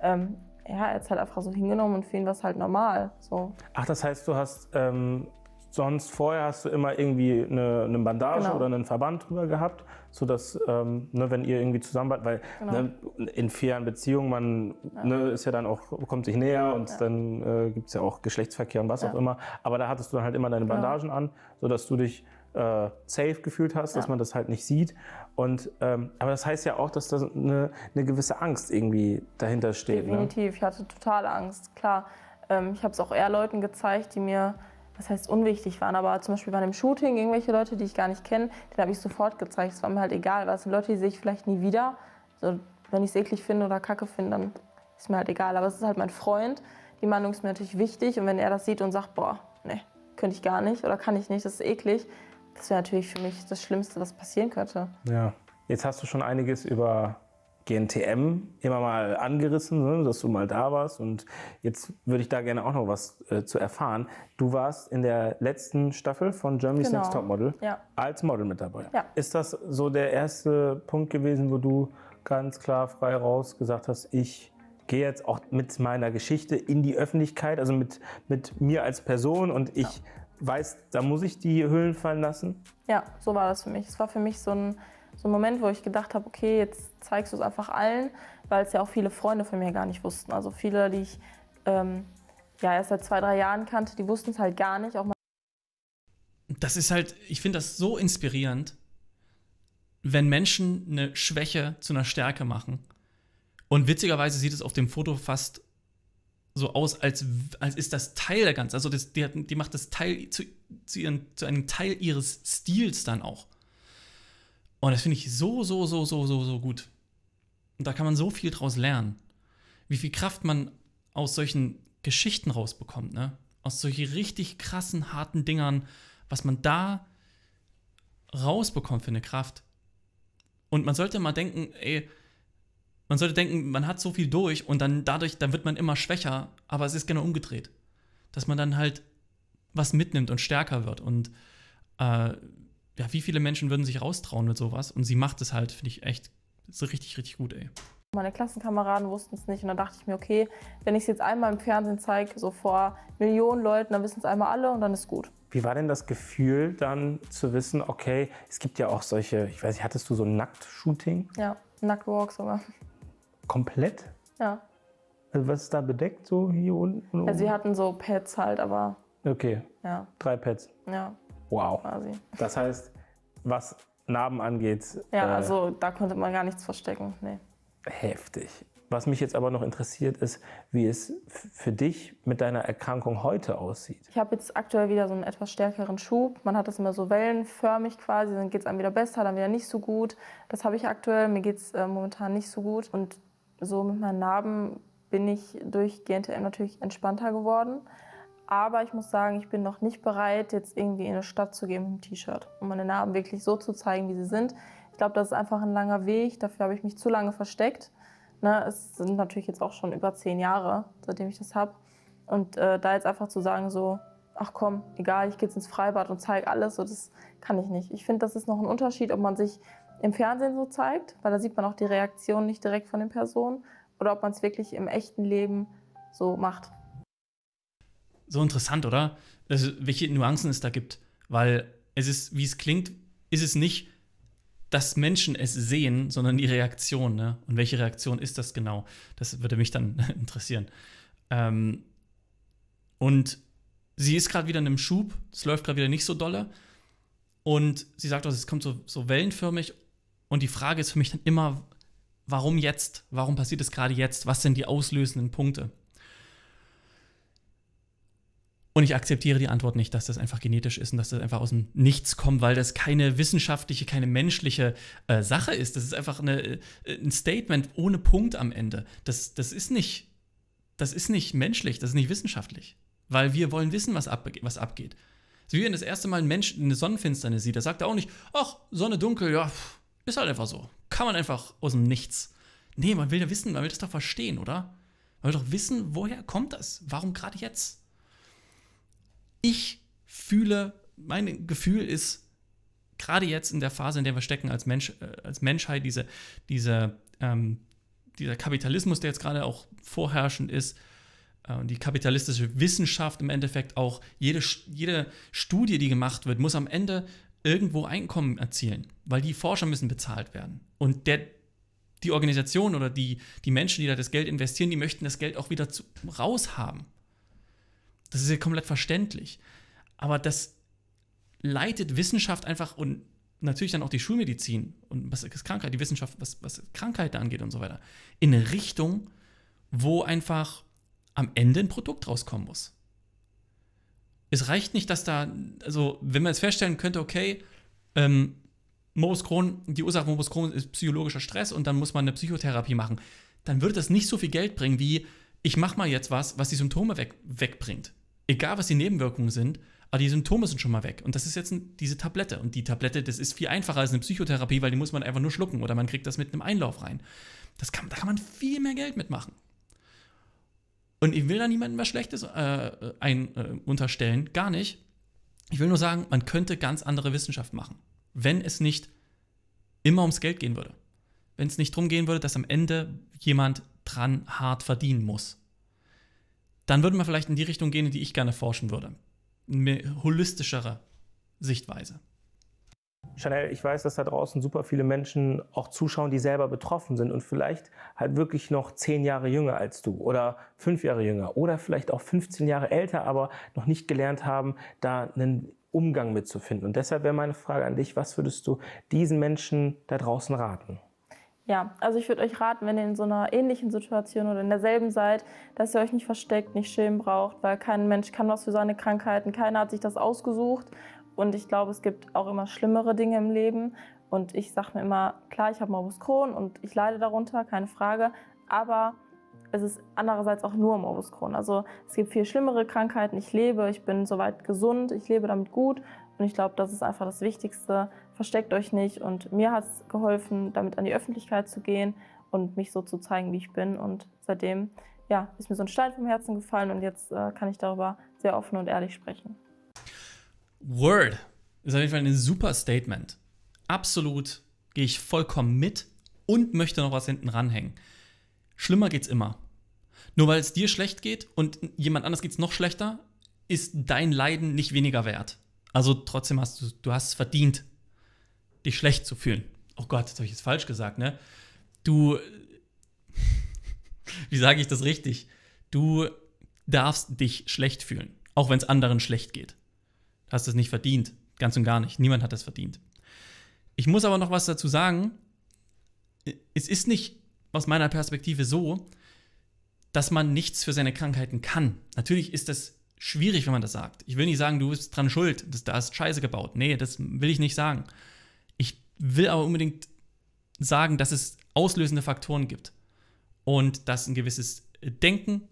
Ähm, ja, er hat es halt einfach so hingenommen und für ihn war es halt normal. So. Ach, das heißt, du hast ähm, Sonst vorher hast du immer irgendwie eine, eine Bandage genau. oder einen Verband drüber gehabt, sodass, ähm, ne, wenn ihr irgendwie zusammenbleibt, weil genau. ne, in fairen Beziehungen, man ja. ne, ist ja dann auch, kommt sich näher und ja. dann äh, gibt es ja auch Geschlechtsverkehr und was auch immer. Aber da hattest du dann halt immer deine genau. Bandagen genau. an, sodass du dich äh, safe gefühlt hast, dass man das halt nicht sieht. Und, ähm, aber das heißt ja auch, dass da eine, eine gewisse Angst irgendwie dahinter steht. Ne? Definitiv, ich hatte total Angst, klar. Ähm, ich habe es auch eher Leuten gezeigt, die mir was heißt unwichtig waren, aber zum Beispiel bei einem Shooting irgendwelche Leute, die ich gar nicht kenne, den habe ich sofort gezeigt. Es war mir halt egal, weil das sind Leute, die sehe ich vielleicht nie wieder. Also, wenn ich es eklig finde oder kacke finde, dann ist mir halt egal. Aber es ist halt mein Freund, die Meinung ist mir natürlich wichtig und wenn er das sieht und sagt, boah, nee, könnte ich gar nicht oder kann ich nicht, das ist eklig, das wäre natürlich für mich das Schlimmste, was passieren könnte. Ja, jetzt hast du schon einiges über GNTM immer mal angerissen, ne, dass du mal da warst. Und jetzt würde ich da gerne auch noch was äh, zu erfahren. Du warst in der letzten Staffel von Germany's genau. Next Topmodel ja. als Model mit dabei. Ja. Ist das so der erste Punkt gewesen, wo du ganz klar frei raus gesagt hast, ich gehe jetzt auch mit meiner Geschichte in die Öffentlichkeit, also mit, mit mir als Person und ich ja. weiß, da muss ich die Höhlen fallen lassen? Ja, so war das für mich. Es war für mich so ein so ein Moment, wo ich gedacht habe, okay, jetzt zeigst du es einfach allen, weil es ja auch viele Freunde von mir gar nicht wussten. Also viele, die ich ähm, ja erst seit zwei, drei Jahren kannte, die wussten es halt gar nicht. Auch das ist halt, ich finde das so inspirierend, wenn Menschen eine Schwäche zu einer Stärke machen. Und witzigerweise sieht es auf dem Foto fast so aus, als, als ist das Teil der ganzen. Also das, die, die macht das Teil zu, zu, ihren, zu einem Teil ihres Stils dann auch. Und oh, das finde ich so, so, so, so, so, so gut. Und da kann man so viel draus lernen. Wie viel Kraft man aus solchen Geschichten rausbekommt, ne? Aus solchen richtig krassen, harten Dingern, was man da rausbekommt für eine Kraft. Und man sollte mal denken, ey, man sollte denken, man hat so viel durch und dann dadurch, dann wird man immer schwächer, aber es ist genau umgedreht. Dass man dann halt was mitnimmt und stärker wird und äh, ja, wie viele Menschen würden sich raustrauen mit sowas? Und sie macht es halt, finde ich echt, ist richtig, richtig gut, ey. Meine Klassenkameraden wussten es nicht und dann dachte ich mir, okay, wenn ich es jetzt einmal im Fernsehen zeige, so vor Millionen Leuten, dann wissen es einmal alle und dann ist gut. Wie war denn das Gefühl dann zu wissen, okay, es gibt ja auch solche, ich weiß nicht, hattest du so ein Nackt-Shooting? Ja, Nacktwalk sogar. Komplett? Ja. Also was ist da bedeckt so hier unten? Also wir hatten so Pads halt, aber... Okay, ja. drei Pads. Ja. Wow. Quasi. Das heißt, was Narben angeht. Ja, äh, also da konnte man gar nichts verstecken. Nee. Heftig. Was mich jetzt aber noch interessiert ist, wie es für dich mit deiner Erkrankung heute aussieht. Ich habe jetzt aktuell wieder so einen etwas stärkeren Schub. Man hat das immer so wellenförmig quasi, dann geht es einem wieder besser, dann wieder nicht so gut. Das habe ich aktuell, mir geht es äh, momentan nicht so gut. Und so mit meinen Narben bin ich durch GNTM natürlich entspannter geworden. Aber ich muss sagen, ich bin noch nicht bereit, jetzt irgendwie in eine Stadt zu gehen mit einem T-Shirt, um meine Narben wirklich so zu zeigen, wie sie sind. Ich glaube, das ist einfach ein langer Weg. Dafür habe ich mich zu lange versteckt. Ne, es sind natürlich jetzt auch schon über zehn Jahre, seitdem ich das habe. Und äh, da jetzt einfach zu sagen, so, ach komm, egal, ich gehe jetzt ins Freibad und zeige alles, so, das kann ich nicht. Ich finde, das ist noch ein Unterschied, ob man sich im Fernsehen so zeigt, weil da sieht man auch die Reaktion nicht direkt von den Personen, oder ob man es wirklich im echten Leben so macht so interessant, oder? Also, welche Nuancen es da gibt. Weil es ist, wie es klingt, ist es nicht, dass Menschen es sehen, sondern die Reaktion. Ne? Und welche Reaktion ist das genau? Das würde mich dann interessieren. Ähm, und sie ist gerade wieder in einem Schub. Es läuft gerade wieder nicht so dolle. Und sie sagt, auch, es kommt so, so wellenförmig. Und die Frage ist für mich dann immer, warum jetzt? Warum passiert es gerade jetzt? Was sind die auslösenden Punkte? Und ich akzeptiere die Antwort nicht, dass das einfach genetisch ist und dass das einfach aus dem Nichts kommt, weil das keine wissenschaftliche, keine menschliche äh, Sache ist. Das ist einfach eine, äh, ein Statement ohne Punkt am Ende. Das, das, ist nicht, das ist nicht menschlich, das ist nicht wissenschaftlich. Weil wir wollen wissen, was, ab, was abgeht. Also wie wenn das erste Mal ein Mensch eine Sonnenfinsternis sieht, da sagt er auch nicht, ach, Sonne dunkel, ja, ist halt einfach so. Kann man einfach aus dem Nichts. Nee, man will ja wissen, man will das doch verstehen, oder? Man will doch wissen, woher kommt das? Warum gerade jetzt? ich fühle, mein Gefühl ist, gerade jetzt in der Phase, in der wir stecken als, Mensch, äh, als Menschheit, diese, diese, ähm, dieser Kapitalismus, der jetzt gerade auch vorherrschend ist, äh, und die kapitalistische Wissenschaft im Endeffekt auch, jede, jede Studie, die gemacht wird, muss am Ende irgendwo Einkommen erzielen, weil die Forscher müssen bezahlt werden. Und der, die Organisation oder die, die Menschen, die da das Geld investieren, die möchten das Geld auch wieder zu, raushaben. Das ist ja komplett verständlich. Aber das leitet Wissenschaft einfach und natürlich dann auch die Schulmedizin und was ist Krankheit, die Wissenschaft, was, was Krankheiten angeht und so weiter, in eine Richtung, wo einfach am Ende ein Produkt rauskommen muss. Es reicht nicht, dass da, also wenn man jetzt feststellen könnte, okay, ähm, Morbus Crohn, die Ursache von Morbus Crohn ist psychologischer Stress und dann muss man eine Psychotherapie machen, dann würde das nicht so viel Geld bringen wie ich mache mal jetzt was, was die Symptome weg, wegbringt egal was die Nebenwirkungen sind, aber die Symptome sind schon mal weg. Und das ist jetzt diese Tablette. Und die Tablette, das ist viel einfacher als eine Psychotherapie, weil die muss man einfach nur schlucken oder man kriegt das mit einem Einlauf rein. Das kann, da kann man viel mehr Geld mitmachen. Und ich will da niemandem was Schlechtes äh, ein, äh, unterstellen, gar nicht. Ich will nur sagen, man könnte ganz andere Wissenschaft machen, wenn es nicht immer ums Geld gehen würde. Wenn es nicht darum gehen würde, dass am Ende jemand dran hart verdienen muss dann würde man vielleicht in die Richtung gehen, in die ich gerne forschen würde. Eine holistischere Sichtweise. Chanel, ich weiß, dass da draußen super viele Menschen auch zuschauen, die selber betroffen sind und vielleicht halt wirklich noch zehn Jahre jünger als du oder fünf Jahre jünger oder vielleicht auch 15 Jahre älter, aber noch nicht gelernt haben, da einen Umgang mitzufinden. Und deshalb wäre meine Frage an dich, was würdest du diesen Menschen da draußen raten? ja, also ich würde euch raten, wenn ihr in so einer ähnlichen Situation oder in derselben seid, dass ihr euch nicht versteckt, nicht schämen braucht, weil kein Mensch kann was für seine Krankheiten, keiner hat sich das ausgesucht. Und ich glaube, es gibt auch immer schlimmere Dinge im Leben. Und ich sage mir immer, klar, ich habe Morbus Crohn und ich leide darunter, keine Frage. Aber es ist andererseits auch nur Morbus Crohn. Also es gibt viel schlimmere Krankheiten. Ich lebe, ich bin soweit gesund, ich lebe damit gut. Und ich glaube, das ist einfach das Wichtigste, versteckt euch nicht. Und mir hat es geholfen, damit an die Öffentlichkeit zu gehen und mich so zu zeigen, wie ich bin. Und seitdem ja, ist mir so ein Stein vom Herzen gefallen und jetzt äh, kann ich darüber sehr offen und ehrlich sprechen. Word ist auf jeden Fall ein super Statement. Absolut gehe ich vollkommen mit und möchte noch was hinten ranhängen. Schlimmer geht's immer. Nur weil es dir schlecht geht und jemand anders geht es noch schlechter, ist dein Leiden nicht weniger wert. Also trotzdem hast du, du hast es verdient, dich schlecht zu fühlen. Oh Gott, jetzt habe ich es falsch gesagt, ne? Du, wie sage ich das richtig? Du darfst dich schlecht fühlen, auch wenn es anderen schlecht geht. Du hast es nicht verdient, ganz und gar nicht. Niemand hat das verdient. Ich muss aber noch was dazu sagen. Es ist nicht aus meiner Perspektive so, dass man nichts für seine Krankheiten kann. Natürlich ist das schwierig, wenn man das sagt. Ich will nicht sagen, du bist dran schuld, da hast Scheiße gebaut. Nee, das will ich nicht sagen will aber unbedingt sagen, dass es auslösende Faktoren gibt und dass ein gewisses Denken,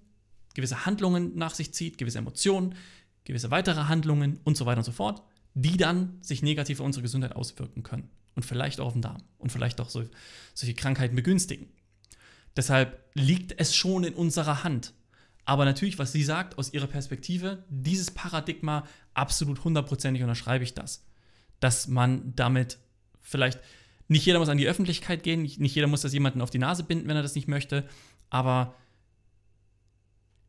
gewisse Handlungen nach sich zieht, gewisse Emotionen, gewisse weitere Handlungen und so weiter und so fort, die dann sich negativ auf unsere Gesundheit auswirken können und vielleicht auch auf den Darm und vielleicht auch so, solche Krankheiten begünstigen. Deshalb liegt es schon in unserer Hand. Aber natürlich, was sie sagt aus ihrer Perspektive, dieses Paradigma absolut hundertprozentig unterschreibe ich das, dass man damit vielleicht nicht jeder muss an die Öffentlichkeit gehen, nicht jeder muss das jemanden auf die Nase binden, wenn er das nicht möchte, aber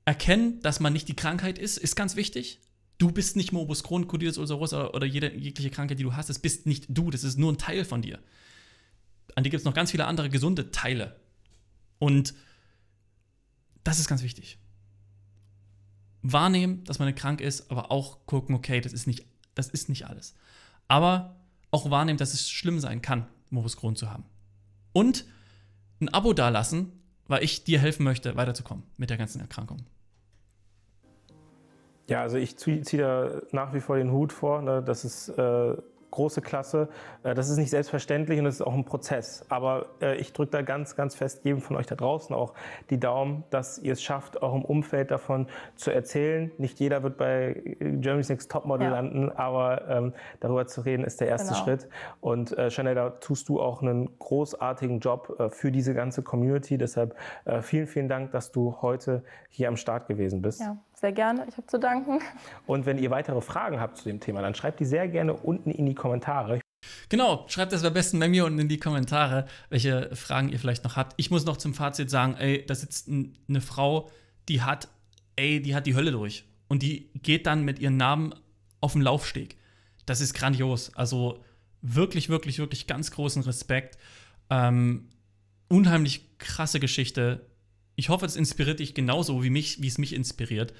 erkennen, dass man nicht die Krankheit ist, ist ganz wichtig. Du bist nicht Morbus Crohn, Colitis ulcerosa oder, jede, jegliche Krankheit, die du hast, das bist nicht du, das ist nur ein Teil von dir. An dir gibt es noch ganz viele andere gesunde Teile. Und das ist ganz wichtig. Wahrnehmen, dass man krank ist, aber auch gucken, okay, das ist nicht, das ist nicht alles. Aber auch wahrnehmen, dass es schlimm sein kann, Morbus Crohn zu haben. Und ein Abo dalassen, weil ich dir helfen möchte, weiterzukommen mit der ganzen Erkrankung. Ja, also ich ziehe da nach wie vor den Hut vor. Ne? Das ist äh, große Klasse. Äh, das ist nicht selbstverständlich und es ist auch ein Prozess. Aber äh, ich drücke da ganz, ganz fest jedem von euch da draußen auch die Daumen, dass ihr es schafft, auch im Umfeld davon zu erzählen. Nicht jeder wird bei äh, Germany's Next Topmodel ja. landen, aber ähm, darüber zu reden ist der erste genau. Schritt. Und äh, Chanel, da tust du auch einen großartigen Job äh, für diese ganze Community. Deshalb äh, vielen, vielen Dank, dass du heute hier am Start gewesen bist. Ja. Sehr gerne, ich habe zu danken. Und wenn ihr weitere Fragen habt zu dem Thema, dann schreibt die sehr gerne unten in die Kommentare. Genau, schreibt es am besten bei mir unten in die Kommentare, welche Fragen ihr vielleicht noch habt. Ich muss noch zum Fazit sagen, ey, da sitzt eine Frau, die hat, ey, die hat die Hölle durch. Und die geht dann mit ihrem Namen auf den Laufsteg. Das ist grandios. Also wirklich, wirklich, wirklich ganz großen Respekt. Ähm, unheimlich krasse Geschichte. Ich hoffe, es inspiriert dich genauso wie mich, wie es mich inspiriert.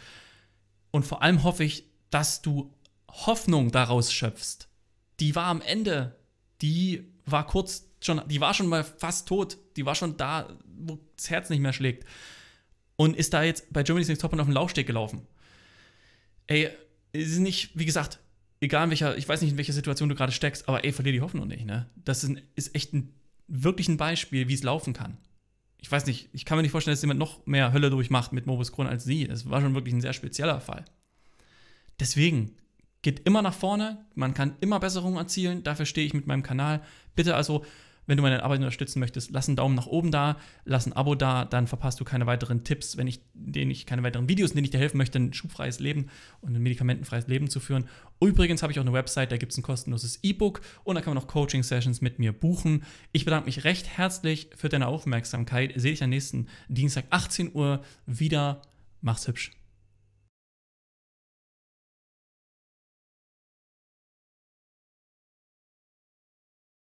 Und vor allem hoffe ich, dass du Hoffnung daraus schöpfst. Die war am Ende, die war kurz schon, die war schon mal fast tot, die war schon da, wo das Herz nicht mehr schlägt. Und ist da jetzt bei Germany's Next Topmodel auf dem Laufsteg gelaufen. Ey, es ist nicht, wie gesagt, egal in welcher, ich weiß nicht, in welcher Situation du gerade steckst, aber ey, verlier die Hoffnung nicht, ne? Das ist, ein, ist echt ein, wirklich ein Beispiel, wie es laufen kann ich weiß nicht, ich kann mir nicht vorstellen, dass jemand noch mehr Hölle durchmacht mit Mobus Kron als sie. Das war schon wirklich ein sehr spezieller Fall. Deswegen, geht immer nach vorne, man kann immer Besserungen erzielen, dafür stehe ich mit meinem Kanal. Bitte also wenn du meine Arbeit unterstützen möchtest, lass einen Daumen nach oben da, lass ein Abo da, dann verpasst du keine weiteren Tipps, wenn ich, denen ich keine weiteren Videos, in denen ich dir helfen möchte, ein schubfreies Leben und ein medikamentenfreies Leben zu führen. Übrigens habe ich auch eine Website, da gibt es ein kostenloses E-Book und da kann man auch Coaching-Sessions mit mir buchen. Ich bedanke mich recht herzlich für deine Aufmerksamkeit. Sehe dich am nächsten Dienstag 18 Uhr wieder. Mach's hübsch.